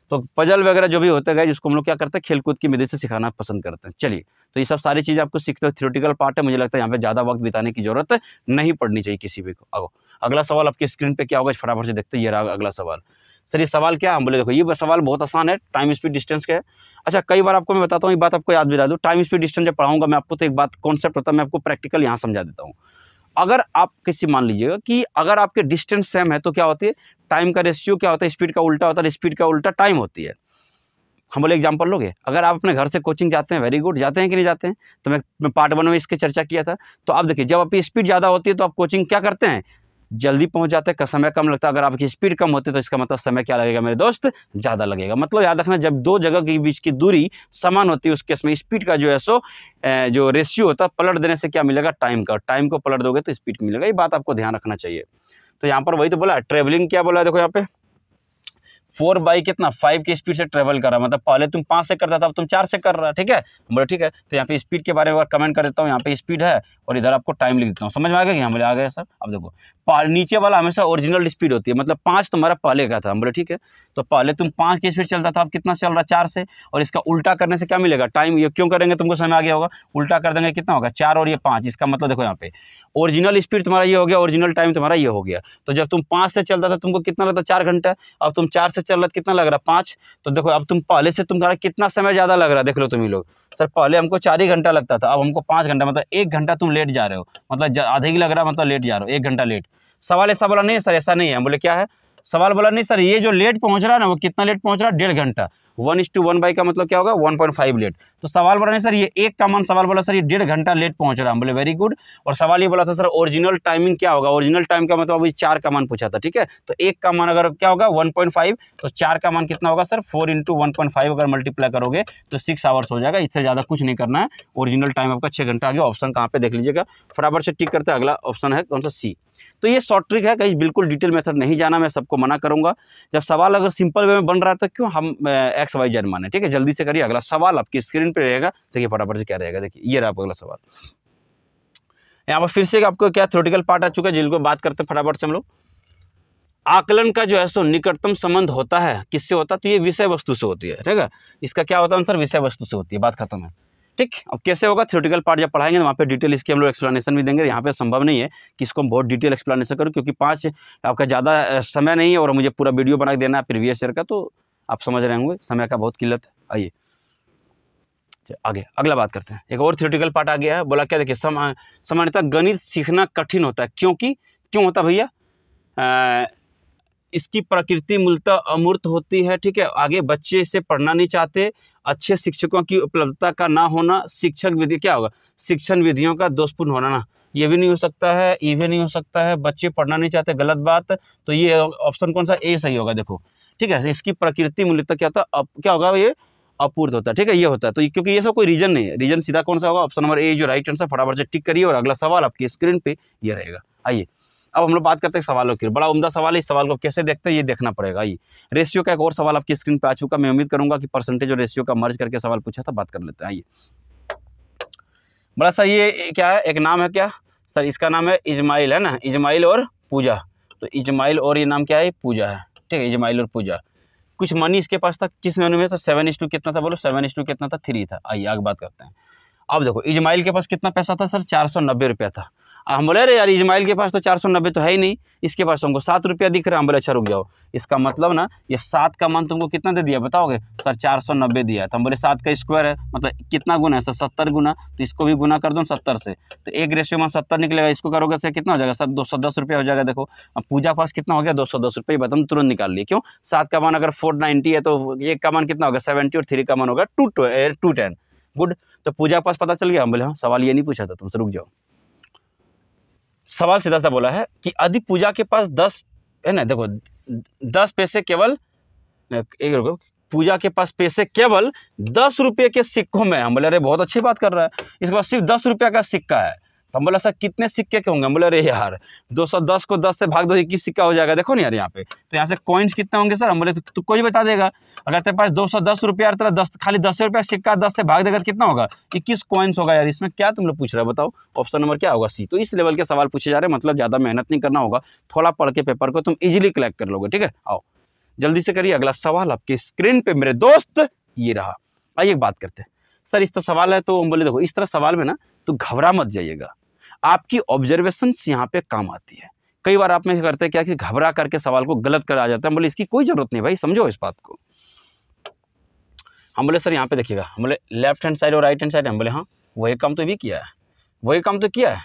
तो पजल वगैरह जो भी होता है जिसको हम लोग क्या करते हैं खेलकूद की विधि से सिखाना पसंद करते हैं चलिए तो ये सब सारी चीज़ें आपको सीखते हो थ्योरेटिकल पार्ट है मुझे लगता है यहाँ पे ज़्यादा वक्त बिताने की जरूरत नहीं पड़नी चाहिए किसी भी को अगला सवाल आपकी स्क्रीन पर क्या होगा फटाफट से देखते हैं ये रहा अगला सवाल सर ये सवाल क्या हम बोले देखो ये सवाल बहुत आसान है टाइम स्पीड डिस्टेंस का अच्छा कई बार आपको मैं बताता हूँ ये बात आपको याद भी दूँ टाइम स्पीड डिस्टेंस जब पढ़ाऊंगा मैं आपको तो एक बात कॉन्सेप्ट होता है मैं आपको प्रैक्टिकल यहाँ समझा देता हूँ अगर आप किसी मान लीजिएगा कि अगर आपके डिस्टेंस सेम है तो क्या होती है टाइम का रेशियो क्या होता है स्पीड का उल्टा होता है स्पीड का उल्टा टाइम होती है हम बोले एग्जाम्पल लोगे अगर आप अपने घर से कोचिंग जाते हैं वेरी गुड जाते हैं कि नहीं जाते हैं तो मैं, मैं पार्ट वन में इसकी चर्चा किया था तो आप देखिए जब आपकी स्पीड ज़्यादा होती है तो आप कोचिंग क्या करते हैं जल्दी पहुंच जाते हैं समय कम लगता है अगर आपकी स्पीड कम होती है तो इसका मतलब समय क्या लगेगा मेरे दोस्त ज़्यादा लगेगा मतलब याद रखना जब दो जगह के बीच की दूरी समान होती है उस केस में स्पीड का जो है सो जो रेशियो होता है पलट देने से क्या मिलेगा टाइम का टाइम को पलट दोगे तो स्पीड मिलेगा ये बात आपको ध्यान रखना चाहिए तो यहाँ पर वही तो बोला ट्रेवलिंग क्या बोला देखो यहाँ पे फोर बाई कितना फाइव की स्पीड से ट्रेवल कर रहा मतलब पहले तुम पाँच से करता था अब तुम चार से कर रहा ठीक है बोले ठीक है तो यहाँ पे स्पीड के बारे में कमेंट कर देता हूँ यहाँ पे स्पीड है और इधर आपको टाइम लिख देता हूँ समझ में आ गया यहाँ बोले आ गया सर अब देखो नीचे वाला हमेशा ओरिजिनल स्पीड होती है मतलब पाँच तुम्हारा पहले का था हम बोले ठीक है तो पहले तुम पाँच की स्पीड चलता था अब कितना चल रहा चार से और इसका उल्टा करने से क्या मिलेगा टाइम ये क्यों करेंगे तुमको समय आ गया होगा उल्टा कर देंगे कितना होगा चार और ये पाँच इसका मतलब देखो यहाँ पे ओरिजिनल स्पीड तुम्हारा ये हो गया ओरिजिनल टाइम तुम्हारा ये हो गया तो जब तुम पाँच से चलता था तुमको कितना लगता चार घंटा अब तुम चार से चल रहा कितना लग रहा पाँच तो देखो अब तुम पहले से तुम कितना समय ज़्यादा लग रहा है देख लो तुम ही लोग सर पहले हमको चार ही घंटा लगता था अब हमको पाँच घंटा मतलब एक घंटा तुम लेट जा रहे हो मतलब आधे ही लग रहा मतलब लेट जा रहे हो एक घंटा लेट सवाल ऐसा बोला नहीं सर ऐसा नहीं है बोले क्या है सवाल बोला नहीं सर ये जो लेट पहुँच रहा है ना वो कितना लेट पहुँच रहा है डेढ़ घंटा वन इस टू वन बाई का मतलब क्या होगा वन पॉइंट फाइव लेट तो सवाल बोला नहीं सर ये एक का मान सवाल बोला सर ये डेढ़ घंटा लेट पहुंच रहा है बोले वेरी गुड और सवाल ये बोला था सर ओरिजिनल टाइमिंग क्या होगा ओरिजिनल टाइम का मतलब अभी चार का मान पूछा था ठीक है तो एक का मान अगर क्या होगा वन पॉइंट फाइव तो चार का मान कितना होगा sir four into one point five अगर मल्टीप्लाई करोगे तो सिक्स आवर्स हो जाएगा इससे ज़्यादा कुछ नहीं करना है ओरिजिनल टाइम आपका छः घंटा आगे ऑप्शन कहाँ पर देख लीजिएगा फटाफट से टिक करते अगला ऑप्शन है कौन सा सी तो ये शॉर्ट ट्रिक है कहीं बिल्कुल डिटेल मेथड नहीं जाना मैं सबको मना करूंगा जब सवाल अगर सिंपल वे में बन रहा है तो क्यों हम एक्स वाई जेड माने ठीक है जल्दी से करिए अगला सवाल आपकी स्क्रीन पर रहेगा देखिए फटाफट से क्या रहेगा देखिए ये रहा आपका अगला सवाल यहाँ पर फिर से आपको क्या थ्रोटिकल पार्ट आ चुका है जिनको बात करते हैं फटाफट से हम लोग आकलन का जो है सो निकटतम संबंध होता है किससे होता है तो ये विषय वस्तु से होती है ठीक है इसका क्या होता है आंसर विषय वस्तु से होती है बात खत्म है ठीक अब कैसे होगा थ्योरेटिकल पार्ट जब पढ़ाएंगे तो वहाँ पे डिटेल इसकी हम लोग एक्सप्लेनेशन भी देंगे यहाँ पे संभव नहीं है कि इसको हम बहुत डिटेल एक्सप्लेनेशन करूँ क्योंकि पाँच आपका ज़्यादा समय नहीं है और मुझे पूरा वीडियो बना देना है प्रीवियस ईयर का तो आप समझ रहे होंगे समय का बहुत किल्लत आइए आगे अगला बात करते हैं एक और थ्योरेटिकल पार्ट आ गया है बोला क्या देखिए सामान्यतः गणित सीखना कठिन होता है क्योंकि क्यों होता भैया इसकी प्रकृति मूलतः अमूर्त होती है ठीक है आगे बच्चे इसे पढ़ना नहीं चाहते अच्छे शिक्षकों की उपलब्धता का ना होना शिक्षक विधि क्या होगा शिक्षण विधियों का दोषपूर्ण होना ना ये भी नहीं हो सकता है ये भी नहीं हो सकता है बच्चे पढ़ना नहीं चाहते गलत बात तो ये ऑप्शन कौन सा ए सही होगा देखो ठीक है इसकी प्रकृति मूल्यता क्या होता है क्या होगा ये अपूर्त होता है ठीक है ये होता है तो क्योंकि ये सब कोई रीजन नहीं है रीजन सीधा कौन सा होगा ऑप्शन नंबर ए जो राइट आंसर फटाफट से टिक करिए और अगला सवाल आपकी स्क्रीन पे ये रहेगा आइए अब हम लोग बात करते हैं सवालों की बड़ा उमदा सवाल है इस सवाल को कैसे देखते हैं ये देखना पड़ेगा ये रेशियो का एक और सवाल आपकी स्क्रीन पर आ चुका मैं उम्मीद करूंगा कि परसेंटेज और रेशियो का मर्ज करके सवाल पूछा था बात कर लेते हैं ये बड़ा सा ये क्या है एक नाम है क्या सर इसका नाम है इजमाइल है ना इजमाइल और पूजा तो इजमाइल और ये नाम क्या है पूजा है ठीक है इजमाइल और पूजा कुछ मनी इसके पास था किस मेनू में था सेवन इस टू कितना था बोलो सेवन इस टू कितना था थ्री था आइए आगे बात करते हैं अब देखो इजमाइल के पास कितना पैसा था सर चार सौ नब्बे रुपया था हम बोले अरे यार इजमाइल के पास तो चार सौ नब्बे तो है ही नहीं इसके पास तो हमको सात रुपया दिख रहा है हम बोले अच्छा रुक जाओ इसका मतलब ना ये सात का मान तुमको कितना दे दिया बताओगे सर चार सौ नब्बे दिया तो हम बोले सात का स्क्वायर है मतलब कितना गुना है सर सत्तर गुना तो इसको भी गुना कर दो सत्तर से तो एक रेशियो मान सत्तर निकलेगा इसको करोगे सर कितना हो जाएगा सर दो सौ दस रुपया हो जाएगा देखो अब पूजा पास कितना हो गया दो सौ दस रुपये बात हम तुरंत निकाल लिए क्यों सात का मान अगर फोर नाइन्टी है तो एक का मान कितना होगा सेवेंटी और थ्री का मान होगा टू टू टेन गुड तो पूजा पास पता चल गया हम बोले हाँ सवाल ये नहीं पूछा था तुमसे रुक जाओ सवाल सीधा सा बोला है कि आदि पूजा के पास दस है ना देखो दस पैसे केवल एक रुपये पूजा के पास पैसे केवल दस रुपये के सिक्कों में हम बोले अरे बहुत अच्छी बात कर रहा है इसके पास सिर्फ दस रुपये का सिक्का है हम बोला सर कितने सिक्के के होंगे बोले अरे यार 210 को 10 से भाग दो इक्कीस सिक्का हो जाएगा देखो ना यार यहाँ पे तो यहाँ से कॉइन्स कितने होंगे सर हम बोले तो कोई बता देगा अगर तेरे पास दो सौ दस रुपया तेरा दस खाली दस रुपया सिक्का दस से भाग देगा तो कितना होगा इक्कीस कॉइन्स होगा यार इसमें क्या तुम लोग पूछ रहे हो बताओ ऑप्शन नंबर क्या होगा सी तो इस लेवल के सवाल पूछे जा रहे हैं मतलब ज़्यादा मेहनत नहीं करना होगा थोड़ा पढ़ के पेपर को तुम ईजिली कलेक्ट कर लोगे ठीक है आओ जल्दी से करिए अगला सवाल आपकी स्क्रीन पे मेरे दोस्त ये रहा आइए बात करते हैं सर इस तरह सवाल है तो हम बोले देखो इस तरह सवाल में ना तो घबरा मत जाइएगा आपकी ऑब्जर्वेशन यहाँ पे काम आती है कई बार आप में करते हैं क्या कि घबरा करके सवाल को गलत करा जाता है बोले इसकी कोई ज़रूरत नहीं भाई समझो इस बात को हम बोले सर यहाँ पे देखिएगा हम बोले लेफ्ट हैंड साइड और राइट हैंड साइड हम बोले हाँ वही काम तो भी किया है वही काम तो किया है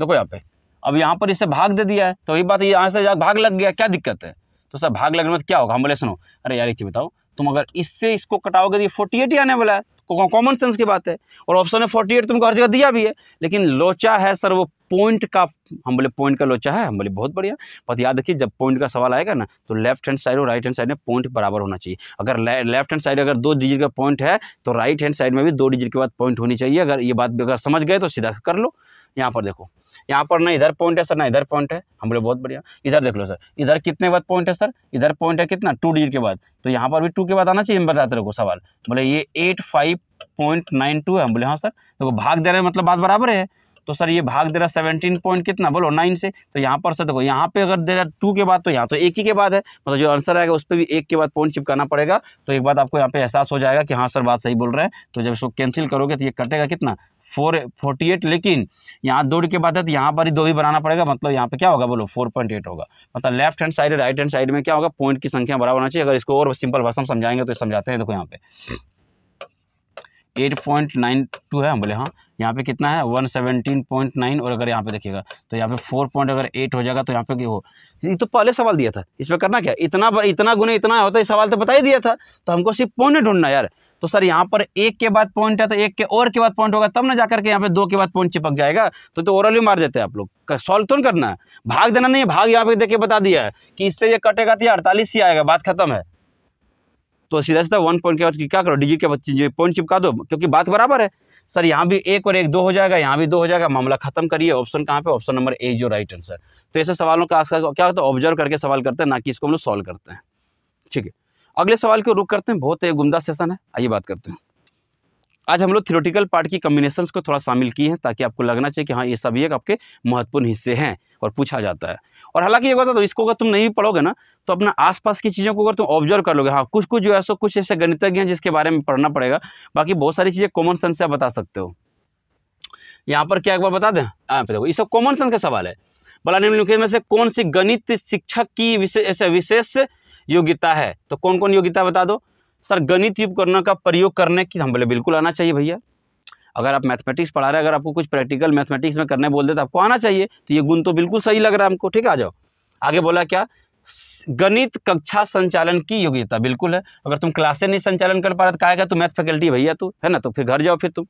देखो यहाँ पे अब यहाँ पर इसे भाग दे दिया है तो वही बात है यहाँ से भाग लग गया क्या दिक्कत है तो सर भाग लगने में तो क्या होगा हम बोले सुनो अरे यार एक चीज़ बताओ तुम अगर इससे इसको कटाओगे तो ये फोर्टी एट ही आने वाला है तो कॉमन सेंस की बात है और ऑप्शन है फोर्टी एट तुमको हर जगह दिया भी है लेकिन लोचा है सर वो पॉइंट का हम बोले पॉइंट का लोचा है हम बोले बहुत बढ़िया बात याद रखिए जब पॉइंट का सवाल आएगा ना तो लेफ्ट हैंड साइड और राइट हैंड साइड में पॉइंट बराबर होना चाहिए अगर लेफ्ट हैंड साइड अगर दो डिजिट का पॉइंट है तो राइट हैंड साइड में भी दो डिजिट के बाद पॉइंट होनी चाहिए अगर ये बात अगर समझ गए तो सीधा कर लो यहाँ पर देखो यहाँ पर ना इधर पॉइंट है सर ना इधर पॉइंट है हम बोले बहुत बढ़िया इधर देख लो सर इधर कितने बाद पॉइंट है सर इधर पॉइंट है कितना टू डिजिट के बाद तो यहाँ पर भी टू के बाद आना चाहिए हम बताते रहो सवाल बोले ये eight five point nine two है हम बोले हाँ सर देखो तो भाग दे रहे मतलब बात बराबर है तो सर ये भाग दे रहा है सेवनटीन पॉइंट कितना बोलो नाइन से तो यहाँ पर सर देखो यहाँ पे अगर दे रहा है टू के बाद तो यहाँ तो एक ही के बाद है मतलब जो आंसर आएगा उस पर भी एक के बाद पॉइंट चिपकाना पड़ेगा तो एक बात आपको यहाँ पे एहसास हो जाएगा कि हाँ सर बात सही बोल रहे हैं तो जब इसको कैंसिल करोगे तो ये कटेगा कितना फोर फोर्टी एट लेकिन यहाँ दो के बाद है तो यहाँ पर ही दो भी बनाना पड़ेगा मतलब यहाँ पे क्या होगा बोलो फोर पॉइंट एट होगा मतलब left hand side right hand side में क्या होगा पॉइंट की संख्या बराबर होना चाहिए अगर इसको और सिंपल भाषा समझाएंगे तो समझाते हैं देखो यहाँ पे एट पॉइंट नाइन टू है हम बोले हाँ यहाँ पे कितना है वन सेवनटीन पॉइंट नाइन और अगर यहाँ पे देखिएगा तो यहाँ पे फोर पॉइंट अगर एट हो जाएगा तो यहाँ पे हो ये तो पहले सवाल दिया था इस पर करना क्या इतना इतना गुना इतना होता है तो सवाल तो बता ही दिया था तो हमको सिर्फ पॉइंट ढूंढना यार तो सर यहाँ पर एक के बाद पॉइंट है तो एक के और के बाद पॉइंट होगा तब ना जाकर के यहाँ पे दो के बाद पॉइंट चिपक जाएगा तो तो ओरल भी मार देते हैं आप लोग सॉल्व तो करना है भाग देना नहीं भाग यहाँ पे देखिए बता दिया है कि इससे ये कटेगा तो ये अड़तालीस ही आएगा बात खत्म है तो सीधा सीधा वन पॉइंट के बाद क्या करो डिजिट के बच्चे पॉइंट चिपका दो क्योंकि बात बराबर है सर यहाँ भी एक और एक दो हो जाएगा यहाँ भी दो हो जाएगा मामला खत्म करिए ऑप्शन कहाँ पे ऑप्शन नंबर ए जो राइट आंसर तो ऐसे सवालों का आजकल क्या होता है ऑब्जर्व करके सवाल करते हैं ना कि इसको हम लोग सॉल्व करते हैं ठीक है अगले सवाल को रुक करते हैं बहुत एक गुमदा सेशन है आइए बात करते हैं आज हम लोग थियोटिकल पार्ट की कम्बिनेशंस को थोड़ा शामिल किए हैं ताकि आपको लगना चाहिए कि हाँ ये सभी एक आपके महत्वपूर्ण हिस्से हैं और पूछा जाता है और हालांकि ये बता दो तो इसको अगर तुम नहीं पढ़ोगे ना तो अपना आसपास की चीज़ों को अगर तुम ऑब्जर्व कर लोगे हाँ कुछ कुछ जो है सो कुछ ऐसे गणितज्ञ हैं जिसके बारे में पढ़ना पड़ेगा बाकी बहुत सारी चीज़ें कॉमन सेंस से आप बता सकते हो यहाँ पर क्या एक बार बता दें यहाँ देखो ये सब कॉमन सेंस का सवाल है बलानिम्नलिखित में से कौन सी गणित शिक्षक की विशेष विशेष योग्यता है तो कौन कौन योग्यता बता दो सर गणित उपकरण का प्रयोग करने की हम बोले बिल्कुल आना चाहिए भैया अगर आप मैथमेटिक्स पढ़ा रहे हैं अगर आपको कुछ प्रैक्टिकल मैथमेटिक्स में करने बोल दे तो आपको आना चाहिए तो ये गुण तो बिल्कुल सही लग रहा है हमको ठीक है आ जाओ आगे बोला क्या गणित कक्षा संचालन की योग्यता बिल्कुल है अगर तुम क्लासे नहीं संचालन कर पा रहे तो कहेगा तो मैथ फैकल्टी भैया तू है ना तो फिर घर जाओ फिर तुम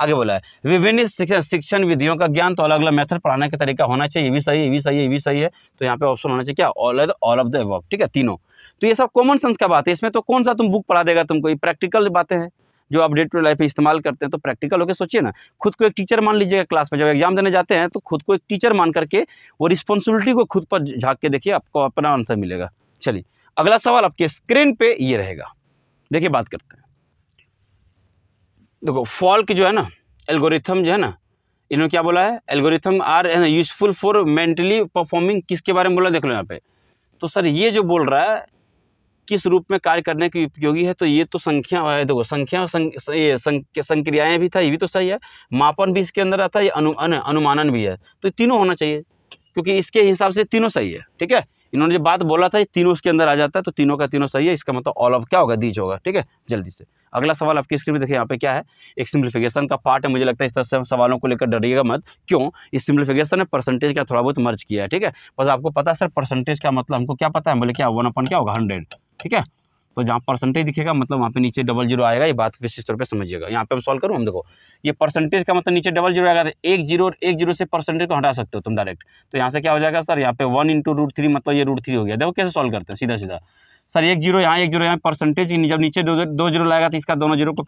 आगे बोला है विभिन्न शिक्षण शिक्षण विधियों का ज्ञान तो अलग अलग मेथड पढ़ाने का तरीका होना चाहिए ये भी सही ये भी सही ये भी सही है तो यहाँ पे ऑप्शन होना चाहिए क्या all all of the above ठीक है तीनों तो ये सब कॉमन सेंस का बात है इसमें तो कौन सा तुम बुक पढ़ा देगा तुमको ये प्रैक्टिकल बातें हैं जो आप डे टू लाइफ में इस्तेमाल करते हैं तो प्रैक्टिकल होकर सोचिए ना खुद को एक टीचर मान लीजिएगा क्लास में जब एग्जाम देने जाते हैं तो खुद को एक टीचर मान करके वो रिस्पॉन्सिबिलिटी को खुद पर झाँक के देखिए आपको अपना आंसर मिलेगा चलिए अगला सवाल आपके स्क्रीन पे ये रहेगा देखिए बात करते हैं देखो फॉल्क जो है ना एल्गोरिथम जो है ना इन्होंने क्या बोला है algorithm are an useful for mentally performing किसके बारे में बोला देख लो यहाँ पे तो सर ये जो बोल रहा है किस रूप में कार्य करने की उपयोगी है तो ये तो संख्या है देखो संख्या सं, ये सं, संक्रियाएँ भी था ये भी तो सही है मापन भी इसके अंदर आता है अनु, अन, अनुमानन भी है तो तीनों होना चाहिए क्योंकि इसके हिसाब से तीनों सही है ठीक है इन्होंने जो बात बोला था ये तीनों उसके अंदर आ जाता है तो तीनों का तीनों सही है इसका मतलब ऑल ऑफ क्या होगा दीज होगा ठीक है जल्दी से अगला सवाल आपकी स्क्रीन में देखिए यहाँ पे क्या है एक सिंप्लीफिकेशन का पार्ट है मुझे लगता है इस तरह से सवालों को लेकर डरिएगा मत क्यों इस सिम्प्लीफिकेशन ने परसेंटेज का थोड़ा बहुत मर्ज किया है ठीक है बस आपको पता है सर परसेंटेज का मतलब हमको क्या पता है बोले क्या वन अपन क्या होगा हंड्रेड ठीक है तो जहाँ परसेंटेज दिखेगा मतलब वहाँ पे नीचे डबल जीरो आएगा ये बात विशेष तौर पे समझिएगा यहाँ पे हम सॉल्व करूँ हम देखो ये परसेंटेज का मतलब नीचे डबल जीरो आएगा तो एक जीरो और एक जीरो से परसेंटेज को हटा सकते हो तुम डायरेक्ट तो यहाँ से क्या हो जाएगा सर यहाँ पे वन इंटू रूट थ्री मतलब ये रूट थ्री हो गया देखो कैसे सॉल्व करते हैं सीधा सीधा सर एक जीरो यहाँ एक जीरो यहाँ परसेंटेज जब नीचे दो दो जीरो लाएगा तो इसका दोनों जीरो को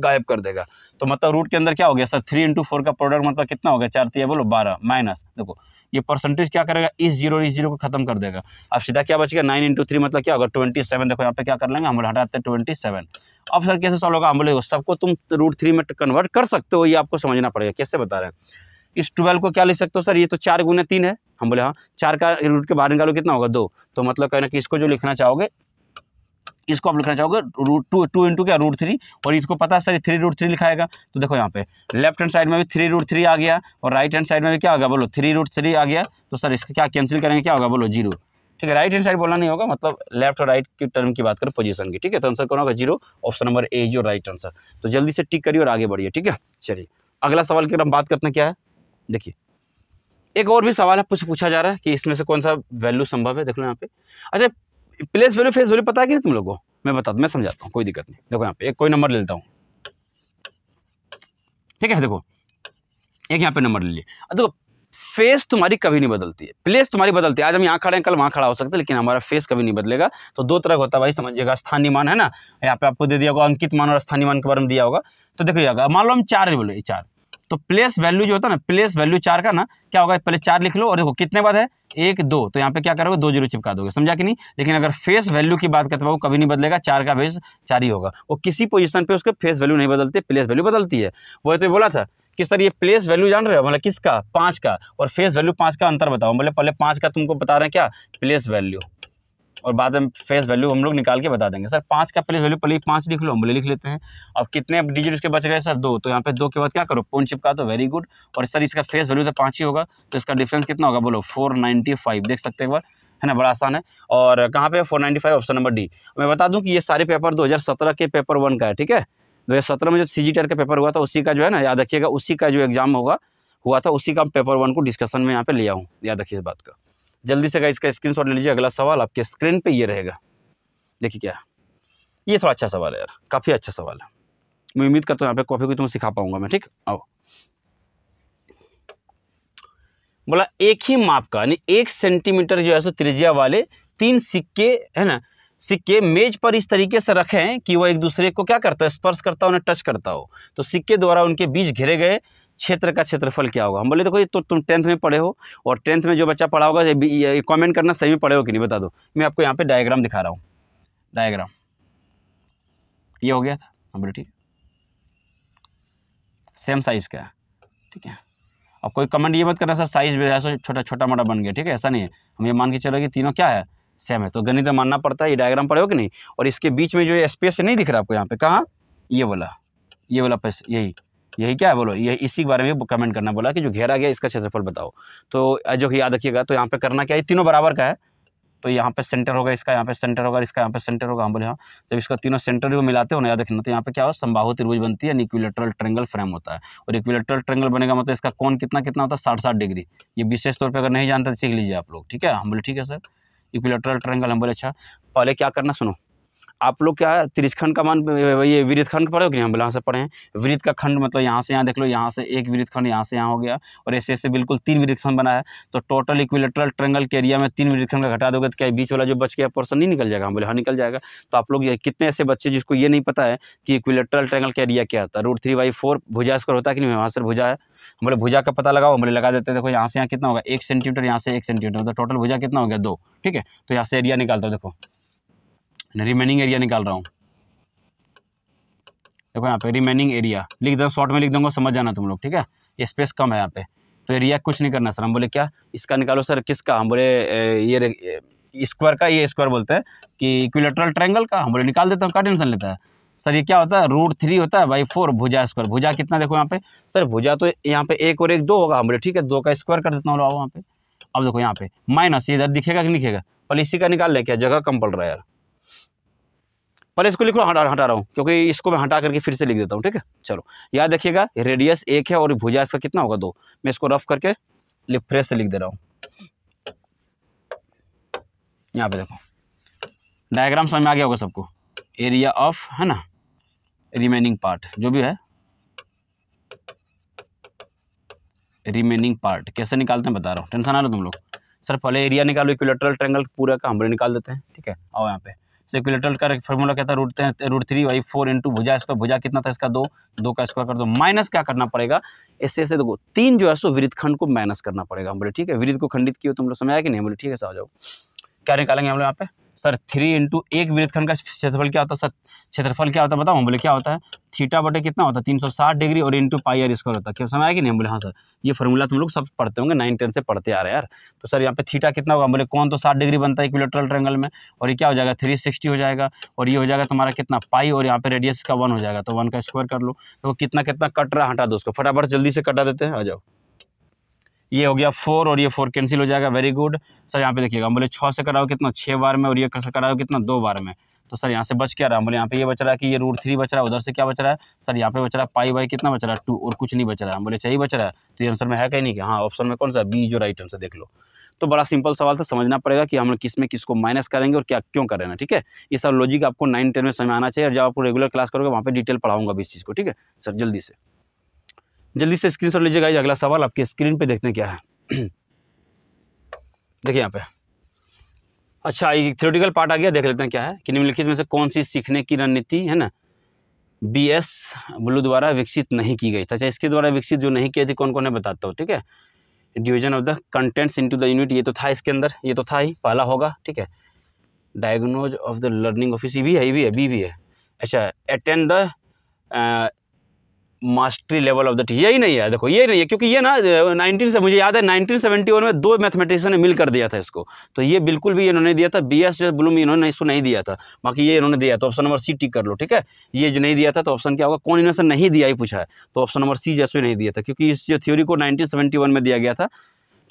गायब कर देगा तो मतलब रूट के अंदर क्या हो गया सर थ्री इंटू फोर का प्रोडक्ट मतलब कितना हो गया चार तीन बोलो बारह माइनस देखो ये परसेंटेज क्या करेगा इस जीरो इस जीरो को खत्म कर देगा अब सीधा क्या बचेगा नाइन इंटू थ्री मतलब क्या होगा ट्वेंटी सेवन देखो यहाँ पे क्या कर लेंगे हम हटाते हैं ट्वेंटी सेवन अब सर कैसे सॉल्व होगा हम बोले सबको तुम रूट थ्री में कन्वर्ट कर सकते हो ये आपको समझना पड़ेगा कैसे बता रहे हैं इस ट्वेल्व को क्या ले सकते हो सर ये तो चार गुना तीन है हम बोले हाँ चार का रूट के बाहर निकालो कितना होगा दो तो मतलब कहना कि इसको जो लिखना चाहोगे इसको आप लिखना चाहोगे रूट टू टू इंटू क्या रूट थ्री और इसको पता है सर थ्री रूट थ्री लिखाएगा तो देखो यहाँ पे लेफ्ट हैंड साइड में भी थ्री रूट थ्री आ गया और राइट हैंड साइड में भी क्या होगा बोलो थ्री रूट थ्री आ गया तो सर इसका क्या कैंसिल करेंगे क्या होगा बोलो जीरो ठीक है राइट हैंड साइड बोलना नहीं होगा मतलब लेफ्ट और राइट की टर्म की बात करें पोजीशन की ठीक है तो आंसर कौन होगा जीरो ऑप्शन नंबर ए जो राइट आंसर तो जल्दी से टिक करिए और आगे बढ़िए ठीक है चलिए अगला सवाल की हम बात करते हैं क्या है देखिए एक और भी सवाल आपसे पूछा जा रहा है कि इसमें से कौन सा वैल्यू संभव है देख लो यहाँ पे अच्छा प्लेस वैल्यू फेस वैल्यू पता है कि नहीं तुम लोगों को मैं बता मैं समझाता हूँ कोई दिक्कत नहीं देखो यहाँ पे एक कोई नंबर ले लेता हूँ ठीक है देखो एक यहाँ पे नंबर ले लिया देखो फेस तुम्हारी कभी नहीं बदलती है प्लेस तुम्हारी बदलती है आज हम यहाँ खड़े हैं कल वहाँ खड़ा हो सकते हैं लेकिन हमारा फेस कभी नहीं बदलेगा तो दो तरह होता है भाई समझिएगा स्थानीय मान है ना यहाँ पे आपको दे दिया होगा अंकित मान और स्थानीय मान के बारे में दिया होगा तो देखिएगा मान लो हम चार बोले चार तो प्लेस वैल्यू जो होता है ना प्लेस वैल्यू चार का ना क्या होगा पहले चार लिख लो और देखो कितने बाद है एक दो तो यहाँ पे क्या करोगे दो जीरो चिपका दोगे समझा कि नहीं लेकिन अगर फेस वैल्यू की बात करते हो कभी नहीं बदलेगा चार का बेस चार ही होगा और किसी पोजीशन पर उसके फेस वैल्यू नहीं बदलती प्लेस वैल्यू बदलती है वो तो बोला था कि सर ये प्लेस वैल्यू जान रहे हो मतलब किसका पाँच का और फेस वैल्यू पाँच का अंतर बताओ मतलब पहले पाँच का तुमको बता रहे हैं क्या प्लेस वैल्यू और बाद में फेस वैल्यू हम लोग निकाल के बता देंगे सर पाँच का फेस वैल्यू पहले पाँच लिख लो हम बोले लिख लेते हैं अब कितने डिजिट उसके बच गए सर दो तो यहाँ पे दो के बाद क्या करो पोन चिपका तो वेरी गुड और सर इसका फेस वैल्यू तो पाँच ही होगा तो इसका डिफरेंस कितना होगा बोलो फोर देख सकते हैं है ना बड़ा आसान है और कहाँ पे 495 ऑप्शन नंबर डी मैं बता दूँ कि ये सारे पेपर दो के पेपर वन का है ठीक है 2017 में जो सी जी का पेपर हुआ था उसी का जो है ना याद रखिएगा उसी का जो एग्ज़ाम होगा हुआ था उसी का पेपर वन को डिस्कशन में यहाँ पे लिया हूँ याद रखिए इस बात का जल्दी से इसका स्क्रीन ले लीजिए अगला सवाल आपके स्क्रीन पर ये रहेगा देखिए क्या ये थोड़ा अच्छा सवाल है यार काफ़ी अच्छा सवाल है मैं उम्मीद करता हूँ यहाँ पे कॉफ़ी को तुम्हें सिखा पाऊंगा मैं ठीक आओ बोला एक ही माप का यानी एक सेंटीमीटर जो है सो त्रिज्या वाले तीन सिक्के है ना सिक्के मेज पर इस तरीके से रखें कि वह एक दूसरे को क्या करता है स्पर्श करता हो उन्हें टच करता हो तो सिक्के द्वारा उनके बीच घिरे गए क्षेत्र का क्षेत्रफल क्या होगा हम बोले देखो ये तो तुम टेंथ में पढ़े हो और टेंथ में जो बच्चा पढ़ा होगा ये कमेंट करना सही में पढ़े हो कि नहीं बता दो मैं आपको यहाँ पर डायग्राम दिखा रहा हूँ डायग्राम ये हो गया था हम हाँ, बोले ठीक सेम साइज़ का है ठीक है अब कोई कमेंट ये मत करना सर साइज़ भी ऐसा छोटा छोटा मोटा बन गया ठीक है ऐसा नहीं है हम ये मान के चलो कि तीनों क्या है सेम है तो गणित में मानना पड़ता है ये डायग्राम पढ़े हो कि नहीं और इसके बीच में जो स्पेस नहीं दिख रहा आपको यहाँ पे कहाँ ये वाला ये वाला पैसा यही यही क्या है बोलो यही इसी के बारे में कमेंट करना बोला कि जो घेरा गया इसका क्षेत्रफल बताओ तो जो कि याद रखिएगा तो यहाँ पे करना क्या है तीनों बराबर का है तो यहाँ पे सेंटर होगा इसका यहाँ पे सेंटर होगा इसका यहाँ पे सेंटर होगा हम हाँ, बोले हाँ जब इसका तीनों सेंटर को मिलाते हो ना याद रखना तो यहाँ पे क्या हो संभा त्रिभुज बनती है इक्विलेटरल ट्रेंगल फ्रेम होता है और इक्विलेटरल ट्रेंगल बनेगा मतलब इसका कौन कितना कितना होता है साठ साठ डिग्री ये विशेष तौर पर अगर नहीं जानते तो सीख लीजिए आप लोग ठीक है हम बोले ठीक है सर इक्विलेटरल ट्रेंगल हम बोले अच्छा पहले क्या करना सुनो आप लोग क्या है त्रिजखंड का मान ये वृद्ध खंड पढ़े हो कि हम यहाँ से पढ़े हैं वृद्ध का खंड मतलब यहाँ से यहाँ देख लो यहाँ से एक वृद्ध खंड यहाँ से यहाँ हो गया और ऐसे ऐसे बिल्कुल तीन विरित खंड बना है तो टोटल इक्विलेटरल ट्रेंगल के एरिया में तीन विरित खंड का घटा दोगे तो क्या बीच वाला जो बच गया पोर्सन नहीं निकल जाएगा हम हाँ, बोले हाँ निकल जाएगा तो आप लोग ये कितने ऐसे बच्चे जिसको ये नहीं पता है कि इक्विलेटरल ट्रेंगल का एरिया क्या होता है रूट थ्री बाई फोर भुजा स्क्वायर होता है कि नहीं वहाँ से भुजा है हम बोले भुजा का पता लगाओ हम बोले लगा देते देखो यहाँ से यहाँ कितना होगा एक सेंटीमीटर यहाँ से एक सेंटीमीटर मतलब टोटल भुजा कितना हो गया दो ठीक है तो यहाँ से एरिया निकालता देखो रिमेनिंग एरिया निकाल रहा हूँ देखो यहाँ पे रिमेनिंग एरिया लिख दूँ शॉर्ट में लिख दूंगा समझ जाना तुम लोग ठीक है ये स्पेस कम है यहाँ पे तो एरिया कुछ नहीं करना सर हम बोले क्या इसका निकालो सर किसका हम बोले ये स्क्वायर का ये स्क्वायर बोलते हैं कि इक्विलेटरल ट्रायंगल का हम बोले निकाल देता हूँ क्या टेंशन लेता है सर ये क्या होता है रूट थ्री होता है बाई फोर भुजा स्क्वायर भुजा कितना देखो यहाँ पे सर भुजा तो यहाँ पे एक और एक दो होगा हम बोले ठीक है दो का स्क्वायर कर देता हूँ वहाँ पे अब देखो यहाँ पे माइनस इधर दिखेगा कि नहीं दिखेगा पहले इसी का निकाल ले क्या जगह कम पड़ रहा है यार पहले इसको लिख लो हटा हटा रहा हूँ क्योंकि इसको मैं हटा करके फिर से लिख देता हूँ ठीक है चलो याद रखिएगा रेडियस एक है और भुजा इसका कितना होगा दो मैं इसको रफ करके फ्रेश से लिख दे रहा हूँ यहाँ पे देखो डायग्राम समझ में आ गया होगा सबको एरिया ऑफ है ना रिमेनिंग पार्ट जो भी है रिमेनिंग पार्ट कैसे निकालते हैं बता रहा हूँ टेंशन आ रहा तुम लोग सर पहले एरिया निकालो इक्विलेटरल ट्रैंगल पूरा का हम निकाल देते हैं ठीक है आओ यहाँ पे सेक्यूलेटल का फॉर्मूला क्या था root root three by four into भुजा स्क्वायर भुजा कितना था इसका दो दो का स्क्वायर कर दो माइनस क्या करना पड़ेगा इससे ऐसे देखो तीन जो है सो वृद्ध खंड को माइनस करना पड़ेगा हम बोले ठीक है वृद्ध को खंडित किया तुम लोग समझ आया कि नहीं बोले ठीक है समझ जाओ क्या निकालेंगे हम लोग यहाँ पे सर थ्री इंटू एक वृत्तखंड का क्षेत्रफल क्या होता है सर क्षेत्रफल क्या होता है बताऊँ बोले क्या होता है थीटा बटे कितना होता है तीन सौ साठ डिग्री और इंटू पाई आर स्क्वायर होता है क्या समय आएगी नहीं बोले हाँ सर ये फॉर्मूला तुम लोग सब पढ़ते होंगे नाइन टेन से पढ़ते आ रहे हैं यार तो सर यहाँ पे थीटा कितना होगा बोले कौन तो साठ डिग्री बनता है इक्विलेटरल ट्रेंगल में और ये क्या हो जाएगा थ्री सिक्सटी हो जाएगा और ये हो जाएगा तुम्हारा कितना पाई और यहाँ पे रेडियस का वन हो जाएगा तो वन का स्क्वायर कर लो तो कितना कितना कट रहा हटा दो उसको फटाफट जल्दी से कटा देते हैं आ जाओ ये हो गया फोर और ये फोर कैंसिल हो जाएगा वेरी गुड सर यहाँ पे देखिएगा हम बोले छः से कराओ कितना छः बार में और ये कैसे कराओ कितना दो बार में तो सर यहाँ से बच क्या रहा हम बोले यहाँ पे ये बच रहा है कि ये रूट थ्री बच रहा है उधर से क्या बच रहा है सर यहाँ पे बच रहा है पाई वाई कितना बच रहा है टू और कुछ नहीं बच रहा है हम बोले चाहिए अच्छा, बच रहा है तो ये आंसर में है कहीं नहीं कि हाँ ऑप्शन में कौन सा बी जो राइट आंसर देख लो तो बड़ा सिंपल सवाल था समझना पड़ेगा कि हम लोग किस में किसको माइनस करेंगे और क्या क्यों करेंगे ठीक है ये सब लॉजिक आपको नाइन टेन में समझ आना चाहिए और जब आपको रेगुलर क्लास करोगे वहाँ पर डिटेल पढ़ाऊंगा भी इस चीज़ को ठीक है सर जल्दी से जल्दी से स्क्रीन शॉट लीजिएगा अगला सवाल आपके स्क्रीन पर देखते हैं क्या है (clears throat) देखिए यहाँ पे अच्छा ये थ्योरेटिकल पार्ट आ गया देख लेते हैं क्या है कि निम्नलिखित में से कौन सी सीखने की रणनीति है ना बी एस ब्लू द्वारा विकसित नहीं की गई था अच्छा इसके द्वारा विकसित जो नहीं किया थी कौन कौन है बताता हूँ ठीक है division of the contents into the unit ये तो था इसके अंदर ये तो था ही पहला होगा ठीक है diagnose of the learning office ये भी है ये भी है बी भी है अच्छा attend the mastery level of the teacher यही नहीं है देखो यही नहीं है क्योंकि ये ना नाइनटीन से मुझे याद है नाइनटीन सेवेंटी वन में दो मैथमेटिशियन ने मिलकर दिया था इसको तो ये बिल्कुल भी इन्होंने दिया था बी एस ब्लूम इन्होंने इसको नहीं दिया था बाकी ये इन्होंने दिया तो ऑप्शन नंबर सी टिक कर लो ठीक है ये जो नहीं दिया था तो ऑप्शन क्या होगा कौन इन्होंने नहीं दिया ही पूछा है तो ऑप्शन नंबर सी जैसे नहीं दिया था क्योंकि इस जो थ्योरी को नाइनटीन में दिया गया था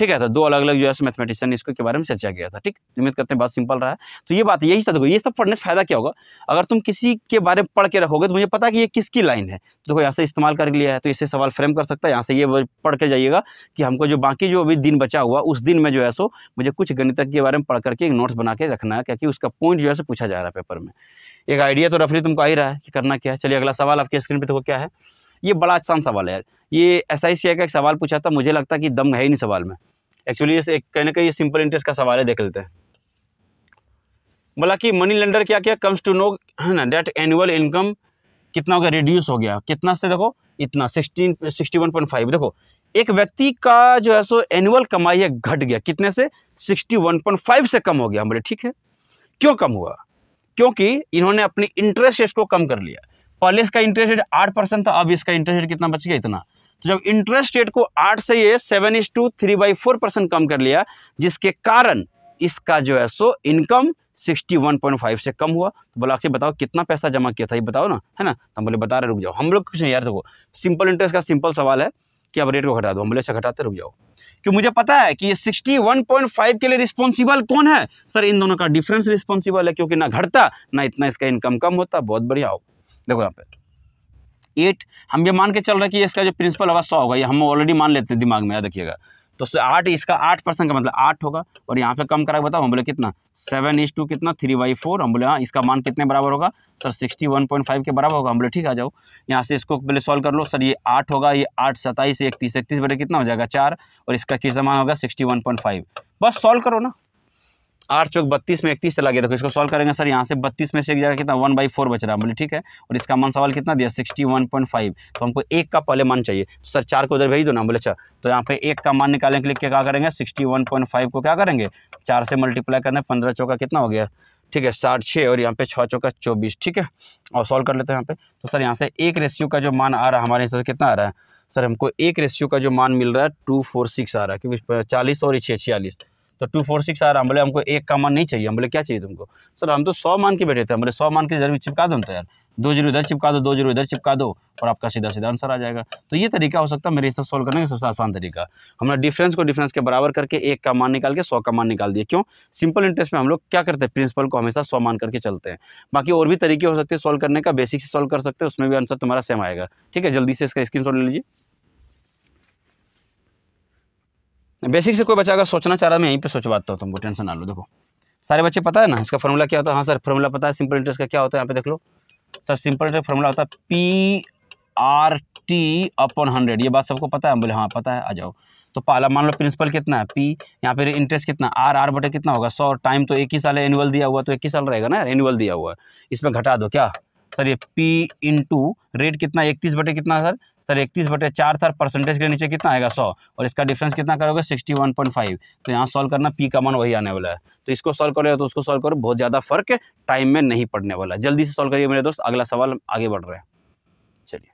ठीक है तो दो अलग अलग जो है मैथमेटिशियन ने इसको के बारे में चर्चा किया था ठीक उम्मीद करते हैं बहुत सिंपल रहा है तो ये बात यही सब देखो ये सब पढ़ने से फायदा क्या होगा अगर तुम किसी के बारे में पढ़ के रखोगे तो मुझे पता कि ये किसकी लाइन है तो देखो यहाँ से इस्तेमाल कर लिया है तो इससे सवाल फ्रेम कर सकता है यहाँ से ये पढ़ के जाइएगा कि हमको जो बाकी जो अभी दिन बचा हुआ उस दिन में जो है सो मुझे कुछ गणितज्ञ के बारे में पढ़ करके नोट्स बना के रखना है क्योंकि उसका पॉइंट जो है सो पूछा जा रहा है पेपर में एक आइडिया तो रफली तुमको आ ही रहा है कि करना क्या है चलिए अगला सवाल आपके स्क्रीन पर देखो क्या है ये बड़ा आसान सवाल है ये एस आई सी का एक सवाल पूछा था मुझे लगता है कि दम है ही नहीं सवाल में एक्चुअली ये कहीं ना कहीं सिंपल इंटरेस्ट का सवाल है देख लेते हैं बोला कि मनी लेंडर क्या किया कम्स टू नो है ना डेट एनुअल इनकम कितना हो गया रिड्यूस हो गया कितना से देखो इतना sixteen sixty one point five देखो एक व्यक्ति का जो है सो एनुअल कमाई है घट गया कितने से सिक्सटी वन पॉइंट फाइव से कम हो गया बोले ठीक है क्यों कम हुआ क्योंकि इन्होंने अपने इंटरेस्ट रेट को कम कर लिया पहले इसका इंटरेस्ट रेट आठ परसेंट था अब इसका इंटरेस्ट रेट कितना बच गया इतना तो जब इंटरेस्ट रेट को आठ से ये seven is two three by four percent कम कर लिया जिसके कारण इसका जो है सो इनकम 61.5 से कम हुआ तो बोला आपसे बताओ कितना पैसा जमा किया था ये बताओ ना है ना तो हम बोले बता रहे रुक जाओ हम लोग कुछ नहीं यार देखो सिंपल इंटरेस्ट का सिंपल सवाल है कि अब रेट को घटा दो हम बोले से अच्छा, घटाते रुक जाओ क्यों मुझे पता है कि ये 61.5 के लिए रिस्पॉन्सिबल कौन है सर इन दोनों का डिफरेंस रिस्पॉन्सिबल है क्योंकि ना घटता ना इतना इसका इनकम कम होता बहुत बढ़िया हो देखो यहाँ पे एट हम ये मान के चल रहे हैं कि इसका जो प्रिंसिपल होगा सौ होगा ये हम ऑलरेडी मान लेते हैं दिमाग में रखिएगा तो आठ इसका आठ परसेंट का मतलब आठ होगा और यहाँ पे कम करा बताओ हम बोले कितना सेवन इज टू कितना थ्री बाई फोर हम बोले हाँ इसका मान कितने बराबर होगा sir sixty one point five के बराबर होगा हम बोले ठीक आ जाओ यहाँ से इसको पहले सॉल्व कर लो सर ये आठ होगा ये आठ सत्ताईस इकतीस इकतीस बटे कितना हो जाएगा चार और इसका किस मान होगा सिक्सटी वन पॉइंट फाइव बस सॉल्व करो ना आठ चौक बत्तीस में इकतीस चला गया तो इसको सॉल्व करेंगे सर यहाँ से बत्तीस में से एक जगह कितना वन बाई फोर बच रहा है बोले ठीक है और इसका मान सवाल कितना दिया सिक्सटी वन पॉइंट फाइव तो हमको एक का पहले मान चाहिए तो सर चार को उधर भेज दो ना बोले अच्छा तो यहाँ पे एक का मान निकालने के लिए क्या करेंगे सिक्सटी वन पॉइंट फाइव को क्या करेंगे चार से मल्टीप्लाई करना पंद्रह चौका कितना हो गया ठीक है साठ छः और यहाँ पे छः चौका चौबीस ठीक है और सॉल्व कर लेते हैं यहाँ पे तो सर यहाँ से एक रेशियो का जो मान आ रहा है हमारे से कितना आ रहा है सर हमको एक रेशियो का जो मान मिल रहा है टू फोर सिक्स आ रहा है क्योंकि चालीस और छियालीस तो टू फोर सिक्स आ रहा हम बोले हमको एक का मान नहीं चाहिए हम बोले क्या चाहिए तुमको सर हम तो सौ मान के बैठे थे हम बोले सौ मान के जरूर चिपका दो तो यार दो जीरो इधर चिपका दो दो जीरो इधर चिपका दो और आपका सीधा सीधा आंसर आ जाएगा तो ये तरीका हो सकता है मेरे हिसाब सॉल्व करने का सबसे आसान तरीका हमने डिफरेंस को डिफरेंस के बराबर करके एक का मान निकाल के सौ का मान निकाल दिया क्यों सिंपल इंटरेस्ट में हम लोग क्या करते हैं प्रिंसिपल को हमेशा सौ मान करके चलते हैं बाकी और भी तरीके हो सकते हैं सॉल्व करने का बेसिक से सॉल्व कर सकते हैं उसमें भी आंसर तुम्हारा सेम आएगा ठीक है जल्दी से इसका स्क्रीन ले लीजिए बेसिक से कोई बच्चा अगर सोचना चाह रहा है मैं यहीं पे सोचवाता हूँ तुमको टेंशन ना लो देखो सारे बच्चे पता है ना इसका फॉर्मूला क्या होता है हाँ सर फॉर्मूला पता है सिंपल इंटरेस्ट का क्या होता है यहाँ पे देख लो सर सिंपल इंटरेस्ट फॉर्मूला होता है पी आर टी अपन हंड्रेड ये बात सबको पता है बोले हाँ पता है आ जाओ तो पहला मान लो प्रिंसिपल कितना है पी यहाँ पे इंटरेस्ट कितना आर आर बटे कितना होगा सौ टाइम तो एक ही साल एनुअल दिया हुआ तो एक ही साल रहेगा ना एनुअल दिया हुआ है इसमें घटा दो क्या सर ये पी इंटू रेट कितना इकतीस बटे कितना सर सर इकतीस बटे चार सर परसेंटेज के नीचे कितना आएगा सौ और इसका डिफरेंस कितना करोगे सिक्सटी वन पॉइंट फाइव तो यहाँ सॉल्व करना पी का मान वही आने वाला है तो इसको सॉल्व करो तो उसको सॉल्व करो बहुत ज़्यादा फर्क टाइम में नहीं पड़ने वाला जल्दी से सॉल्व करिए मेरे दोस्त अगला सवाल आगे बढ़ रहे हैं चलिए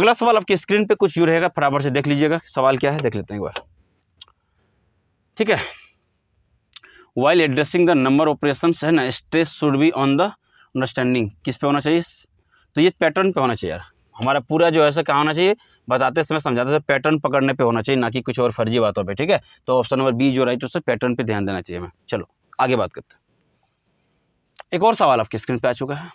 अगला सवाल आपकी स्क्रीन पर कुछ यूँ रहेगा बराबर से देख लीजिएगा सवाल क्या है देख लेते हैं एक बार ठीक है while addressing the number operation है ना stress should be on the understanding किस पे होना चाहिए तो ये पैटर्न पे होना चाहिए यार हमारा पूरा जो है सर क्या होना चाहिए बताते समय समझाते सर पैटर्न पकड़ने पे होना चाहिए ना कि कुछ और फर्जी बातों पे ठीक है तो ऑप्शन नंबर बी जो राइट उससे पैटर्न पे ध्यान देना चाहिए हमें चलो आगे बात करते हैं एक और सवाल आपकी स्क्रीन पे आ चुका है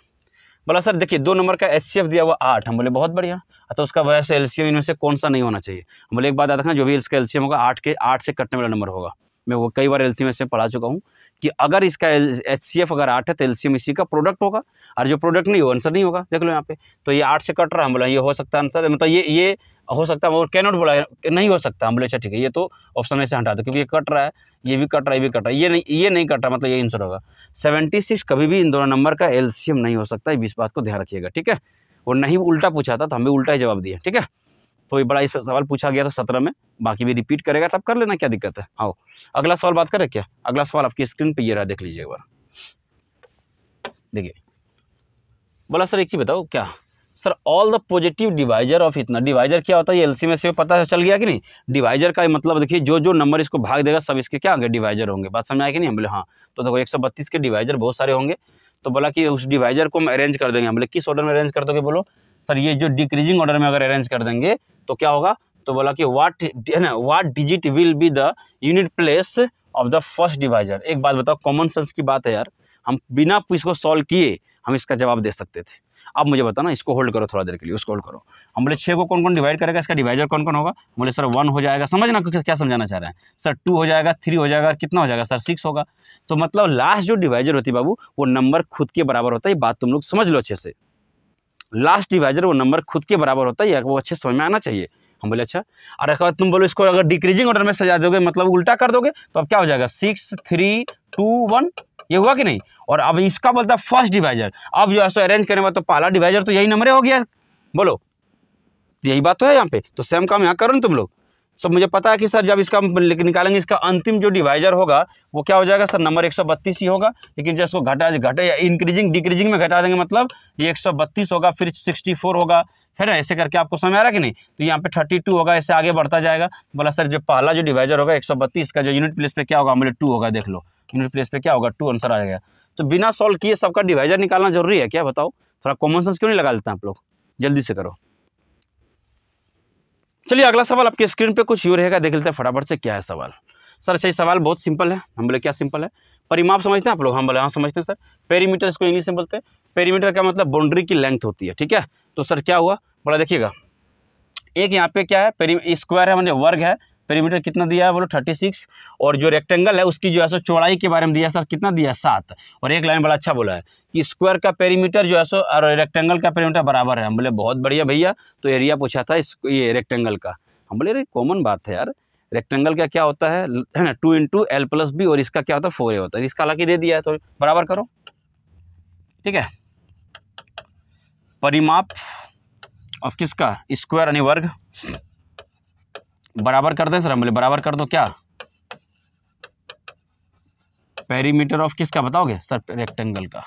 बोला सर देखिए दो नंबर का एस दिया हुआ आठ हम बोले बहुत बढ़िया अतः अच्छा, उसका वजह से एल इनमें से कौन सा नहीं होना चाहिए हम बोले एक बात याद रखना जो भी इसका एल होगा आठ के आठ से कटने वाला नंबर होगा मैं वो कई बार एल सी पढ़ा चुका हूँ कि अगर इसका एच सी एफ अगर आठ है तो एल सी इसी का प्रोडक्ट होगा और जो प्रोडक्ट नहीं हो आंसर नहीं होगा देख लो यहाँ पे तो ये आठ से कट रहा है हम बोला ये हो सकता है आंसर मतलब ये ये हो सकता है और कैनॉट बोला नहीं हो सकता हम बोले अच्छा ठीक है ये तो ऑप्शन में से हटा दो क्योंकि ये कट रहा है ये भी कट रहा है ये भी कट रहा है ये नहीं ये नहीं कट रहा मतलब ये आंसर होगा सेवेंटी सिक्स कभी भी इन दोनों नंबर का एम नहीं हो सकता है इस बात को ध्यान रखिएगा ठीक है और नहीं उल्टा पूछा था तो हम भी उल्टा ही जवाब दिया ठीक है तो ये बड़ा इस पर सवाल पूछा गया था सत्रह में बाकी भी रिपीट करेगा तब कर लेना क्या दिक्कत है आओ अगला सवाल बात करें क्या अगला सवाल आपकी स्क्रीन पर ये रहा देख लीजिए एक बार देखिए बोला सर एक चीज़ बताओ क्या sir all the positive divisor of इतना डिवाइजर क्या होता है ये एलसी में से पता चल गया कि नहीं डिवाइजर का मतलब देखिए जो जो नंबर इसको भाग देगा सब इसके क्या होंगे डिवाइजर होंगे बात समझ आए कि नहीं हम बोले हाँ तो देखो एक सौ बत्तीस के डिवाइजर बहुत सारे होंगे तो बोला कि उस डिवाइजर को हम अरेंज कर देंगे हम बोले किस ऑर्डर में अरेंज कर दोगे बोलो सर ये जो डिक्रीजिंग ऑर्डर में अगर अरेंज कर देंगे तो क्या होगा तो बोला कि वाट है ना what digit will be the unit place of the first divisor एक बात बताओ कॉमन सेंस की बात है यार हम बिना इसको सॉल्व किए हम इसका जवाब दे सकते थे अब मुझे बताना इसको होल्ड करो थोड़ा देर के लिए उसको होल्ड करो हम बोले छः को कौन कौन डिवाइड करेगा इसका डिवाइजर कौन कौन होगा बोले सर वन हो जाएगा समझना क्या समझाना चाह रहे हैं सर टू हो जाएगा थ्री हो जाएगा कितना हो जाएगा सर सिक्स होगा तो मतलब लास्ट जो डिवाइजर होती बाबू वो नंबर खुद के बराबर होता है ये बात तुम लोग समझ लो अच्छे से लास्ट डिवाइजर वो नंबर खुद के बराबर होता है वो अच्छे समय में आना चाहिए हम बोले अच्छा और एक बार तुम बोलो इसको अगर डिक्रीजिंग ऑर्डर में सजा दोगे मतलब उल्टा कर दोगे तो अब क्या हो जाएगा सिक्स थ्री टू वन ये हुआ कि नहीं और अब इसका बोलता है फर्स्ट डिवाइजर अब जो है सो अरेंज करने वाला तो पहला डिवाइजर तो यही नंबर हो गया बोलो यही बात तो है यहाँ पे तो सेम काम यहाँ करो ना तुम लोग सर मुझे पता है कि सर जब इसका निकालेंगे इसका अंतिम जो डिवाइजर होगा वो क्या हो जाएगा सर नंबर 132 ही होगा लेकिन जब इसको घटा घटे या इंक्रीजिंग डिक्रीजिंग में घटा देंगे मतलब ये 132 होगा फिर 64 होगा है ना ऐसे करके आपको समझ आ रहा कि नहीं तो यहाँ पे 32 होगा ऐसे आगे बढ़ता जाएगा बोला सर जो पहला जो डिवाइजर होगा एक का जो यूनिट प्लेस पे क्या होगा मेरे टू होगा देख लो यूनिट प्लेस पे क्या होगा टू आंसर आ जाएगा तो बिना सॉल्व किए सबका डिवाइजर निकालना जरूरी है क्या बताओ थोड़ा कॉमन सेंस क्यों नहीं लगा लेते हैं आप लोग जल्दी से करो चलिए अगला सवाल आपके स्क्रीन पे कुछ यूँ रहेगा देख लेते हैं फटाफट से क्या है सवाल सर सही सवाल बहुत सिंपल है हम बोले क्या सिंपल है परिमाप समझते हैं आप लोग हम हाँ बोले हाँ समझते हैं सर पेरीमीटर इसको इंग्लिश में बोलते हैं पेरीमीटर का मतलब बाउंड्री की लेंथ होती है ठीक है तो सर क्या हुआ बड़ा देखिएगा एक यहाँ पे क्या है पेरी स्क्वायर है मतलब वर्ग है पेरीमीटर कितना दिया है बोलो थर्टी सिक्स और जो रेक्टेंगल है उसकी जो है सो चौड़ाई के बारे में दिया सर कितना दिया सात और एक लाइन बड़ा अच्छा बोला है कि स्क्वायर का पेरीमीटर जो है सो और रेक्टेंगल का पेरीमीटर बराबर है हम बोले बहुत बढ़िया भैया तो एरिया पूछा था इस ये रेक्टेंगल का हम बोले अरे कॉमन बात है यार रेक्टेंगल का क्या होता है है ना two into L plus B और इसका क्या होता है फोर ए होता है इसका हालांकि दे दिया है तो बराबर करो ठीक है परिमाप ऑफ किसका स्क्वायर यानी वर्ग बराबर कर दें सर हम बोले बराबर कर दो क्या पेरीमीटर ऑफ किसका बताओगे सर रेक्टेंगल का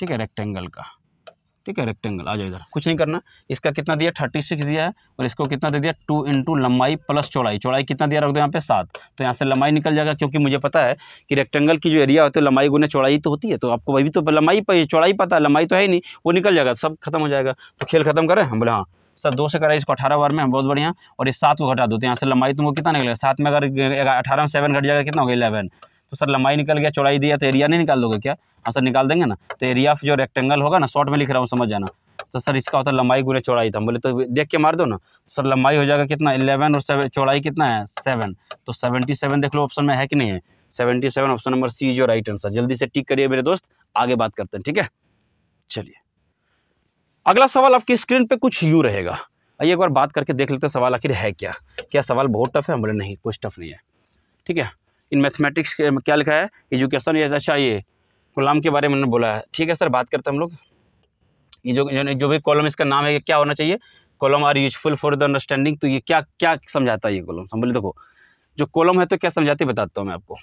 ठीक है रेक्टेंगल का ठीक है रेक्टेंगल आ जाओ इधर कुछ नहीं करना इसका कितना दिया थर्टी सिक्स दिया है और इसको कितना दे दिया टू इंटू लंबाई प्लस चौड़ाई चौड़ाई कितना दिया रख दो यहाँ पे सात तो यहाँ से लंबाई निकल जाएगा क्योंकि मुझे पता है कि रेक्टेंगल की जो एरिया होती है लंबाई गुने चौड़ाई तो होती है तो आपको वही तो लंबाई चौड़ाई पता है लंबाई तो है ही नहीं वो निकल जाएगा सब खत्म हो जाएगा तो खेल खत्म करें हम बोले हाँ सर दो से करा इसको अठारह बार में बहुत बढ़िया और इस सात को घटा दो तो यहाँ से लंबाई तुमको कितना निकलेगा सात में अगर अठारह में सेवन घट जाएगा कितना होगा इलेवन तो सर लंबाई निकल गया चौड़ाई दिया तो एरिया नहीं निकाल दोगे क्या हाँ सर निकाल देंगे ना तो एरिया ऑफ जो रेक्टेंगल होगा ना शॉर्ट में लिख रहा हूँ समझ जाना तो सर इसका होता है लंबाई पूरे चौड़ाई था बोले तो देख के मार दो ना तो सर लंबाई हो जाएगा कितना इलेवन और सेवन चौड़ाई कितना है सेवन तो सेवेंटी सेवन देख लो ऑप्शन में है कि नहीं है seventy seven option number C is right answer जल्दी से टिक करिए मेरे दोस्त आगे बात करते हैं ठीक है चलिए अगला सवाल आपकी स्क्रीन पे कुछ यूँ रहेगा आइए एक बार बात करके देख लेते हैं सवाल आखिर है क्या क्या सवाल बहुत टफ है हम बोले नहीं कुछ टफ नहीं है ठीक है इन मैथमेटिक्स क्या लिखा है एजुकेशन ये अच्छा ये गुलाम के बारे में उन्होंने बोला है ठीक है सर बात करते हैं हम लोग ये जो जो भी कॉलम इसका नाम है क्या होना चाहिए column are useful for the understanding तो ये क्या क्या समझाता है ये कॉलम समझ देखो जो कॉलम है तो क्या समझाती बताता हूँ मैं आपको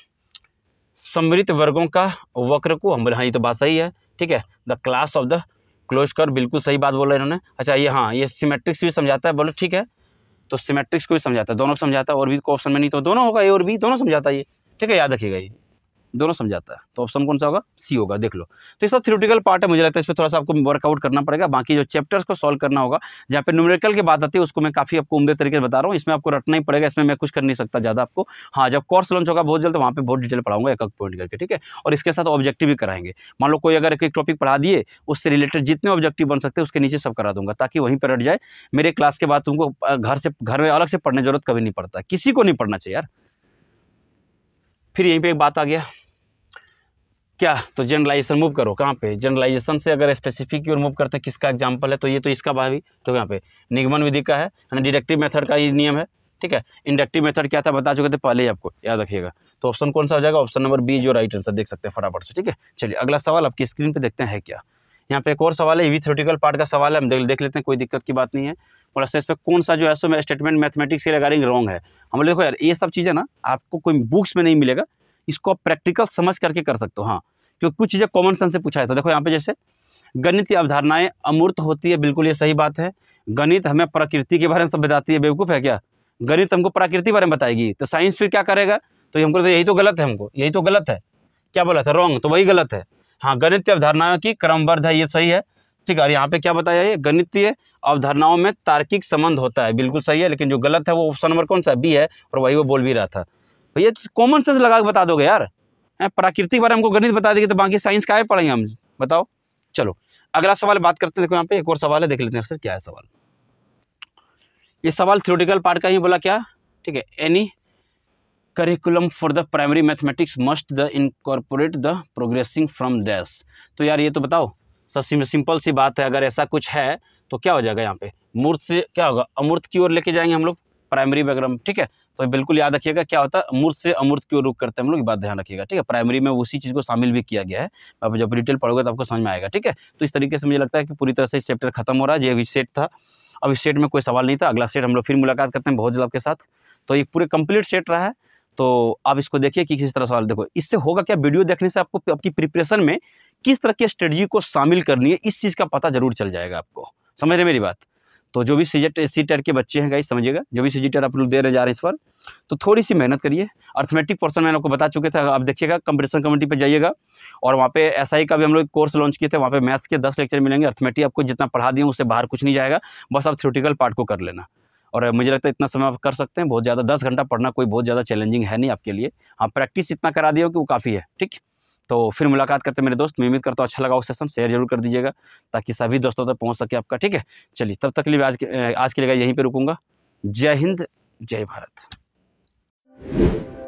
सम्मिलित वर्गों का वक्र को हम बोले हाँ ये तो बात सही है ठीक है the class of the close कर बिल्कुल सही बात बोला इन्होंने अच्छा ये हाँ ये सिमेट्रिक्स भी समझाता है बोलो ठीक है तो सिमेट्रिक्स को भी समझाता है दोनों को समझाता है और भी को ऑप्शन में नहीं तो दोनों होगा ये और भी दोनों समझाता है ये ठीक है याद रखिएगा ये दोनों समझाता है तो ऑप्शन कौन सा होगा सी होगा देख लो तो इसका थ्योरेटिकल पार्ट है मुझे लगता है इस पर थोड़ा सा आपको वर्कआउट करना पड़ेगा बाकी जो चैप्टर्स को सॉल्व करना होगा जहाँ पे न्यूमेरिकल की बात आती है उसको मैं काफ़ी आपको उमदे तरीके से बता रहा हूँ इसमें आपको रटना ही पड़ेगा इसमें मैं कुछ कर नहीं सकता ज़्यादा आपको हाँ जब कोर्स लॉन्च होगा बहुत जल्द तो वहाँ पर बहुत डिटेल पढ़ाऊंगा एक एक पॉइंट करके ठीक है और इसके साथ ऑब्जेक्टिव भी कराएंगे मान लो कोई अगर एक एक टॉपिक पढ़ा दिए उससे रिलेटेड जितने ऑब्जेक्टिव बन सकते हैं उसके नीचे सब करा दूंगा ताकि वहीं पर रट जाए मेरे क्लास के बाद तुमको घर से घर में अलग से पढ़ने जरूरत कभी नहीं पड़ता किसी को नहीं पढ़ना चाहिए यार फिर यहीं पे एक बात आ गया क्या तो जनरलाइजेशन मूव करो कहाँ पे जनरलाइजेशन से अगर स्पेसिफिक और मूव करते हैं किसका एग्जाम्पल है तो ये तो इसका भावी तो यहाँ पे निगमन विधि का है यानी डिडक्टिव मेथड का ये नियम है ठीक है इंडक्टिव मेथड क्या था बता चुके थे पहले ही आपको याद रखिएगा तो ऑप्शन कौन सा हो जाएगा ऑप्शन नंबर बी जो राइट आंसर देख सकते हैं फटाफट से ठीक है चलिए अगला सवाल आपकी स्क्रीन पर देखते हैं क्या यहाँ पे एक और सवाल है वी थ्योरेटिकल पार्ट का सवाल है हम देख देख लेते हैं कोई दिक्कत की बात नहीं है और इस पर कौन सा जो है सो मैं स्टेटमेंट मैथमेटिक्स के रिगार्डिंग रॉन्ग है हम लोग देखो यार ये सब चीज़ें ना आपको कोई बुक्स में नहीं मिलेगा इसको आप प्रैक्टिकल समझ करके कर सकते हो हाँ क्योंकि तो कुछ चीज़ें कॉमन सेंस से पूछा जाता है देखो यहाँ पे जैसे गणित की अवधारणाएं अमूर्त होती है बिल्कुल ये सही बात है गणित हमें प्रकृति के बारे में सब बताती है बेवकूफ़ है क्या गणित हमको प्रकृति के बारे में बताएगी तो साइंस फिर क्या करेगा तो हमको तो यही तो गलत है हमको यही तो गलत है क्या बोला था रॉन्ग तो वही गलत है हाँ गणित अवधारणाओं की क्रमबद्ध है ये सही है ठीक है और यहाँ पे क्या बताया ये गणितीय अवधारणाओं में तार्किक संबंध होता है बिल्कुल सही है लेकिन जो गलत है वो ऑप्शन नंबर कौन सा बी है और वही वो बोल भी रहा था भैया कॉमन सेंस लगा के बता दोगे यार प्राकृतिक बारे में हमको गणित बता देगी तो बाकी साइंस का पढ़ेंगे हम बताओ चलो अगला सवाल बात करते हैं देखो यहाँ पे एक और सवाल है देख लेते हैं सर क्या है सवाल ये सवाल थ्योरेटिकल पार्ट का ही बोला क्या ठीक है any curriculum for the primary mathematics must the incorporate the progressing from this तो यार ये तो बताओ सर सिंपल सी बात है अगर ऐसा कुछ है तो क्या हो जाएगा यहाँ पे मूर्त से क्या होगा अमूर्त की ओर लेके जाएंगे हम लोग प्राइमरी बैकग्राउंड ठीक है तो बिल्कुल याद रखिएगा क्या होता है अमूर्त से अमूर्त की ओर रुख करते हैं हम लोग बात ध्यान रखिएगा ठीक है प्राइमरी में उसी चीज़ को शामिल भी किया गया है आप जब डिटेल पढ़ोगे तो आपको समझ में आएगा ठीक है तो इस तरीके से मुझे लगता है कि पूरी तरह से इस चैप्टर खत्म हो रहा है ये भी सेट था अब इस सेट में कोई सवाल नहीं था अगला सेट हम लोग फिर मुलाकात करते हैं बहुत जल्द आपके साथ तो ये पूरे कंप्लीट सेट रहा है तो आप इसको देखिए कि किस तरह सवाल देखो इससे होगा क्या वीडियो देखने से आपको आपकी प्रिपरेशन में किस तरह की स्ट्रेटजी को शामिल करनी है इस चीज़ का पता जरूर चल जाएगा आपको समझ रहे मेरी बात तो जो भी सीजेट सी टेट के बच्चे हैं गाइस समझिएगा जो भी सी टेट आप लोग दे रहे जा रहे हैं इस पर तो थोड़ी सी मेहनत करिए अर्थमेटिक पोर्सन मैंने आपको बता चुके थे आप देखिएगा कंपटीशन कमेटी पर जाइएगा और वहाँ पे एस का भी हम लोग कोर्स लॉन्च किए थे वहाँ पे मैथ्स के दस लेक्चर मिलेंगे अर्थमेटिक आपको जितना पढ़ा दिए उससे बाहर कुछ नहीं जाएगा बस आप थ्योटिकल पार्ट को कर लेना और मुझे लगता है इतना समय आप कर सकते हैं बहुत ज़्यादा दस घंटा पढ़ना कोई बहुत ज़्यादा चैलेंजिंग है नहीं आपके लिए हाँ प्रैक्टिस इतना करा दिया कि वो काफ़ी है ठीक है तो फिर मुलाकात करते हैं मेरे दोस्त मैं उम्मीद करता हूँ अच्छा लगा उस सेशन शेयर जरूर कर दीजिएगा ताकि सभी दोस्तों तक पहुँच सके आपका ठीक है चलिए तब तक के लिए आज के आज के लिए यहीं पर रुकूँगा जय हिंद जय भारत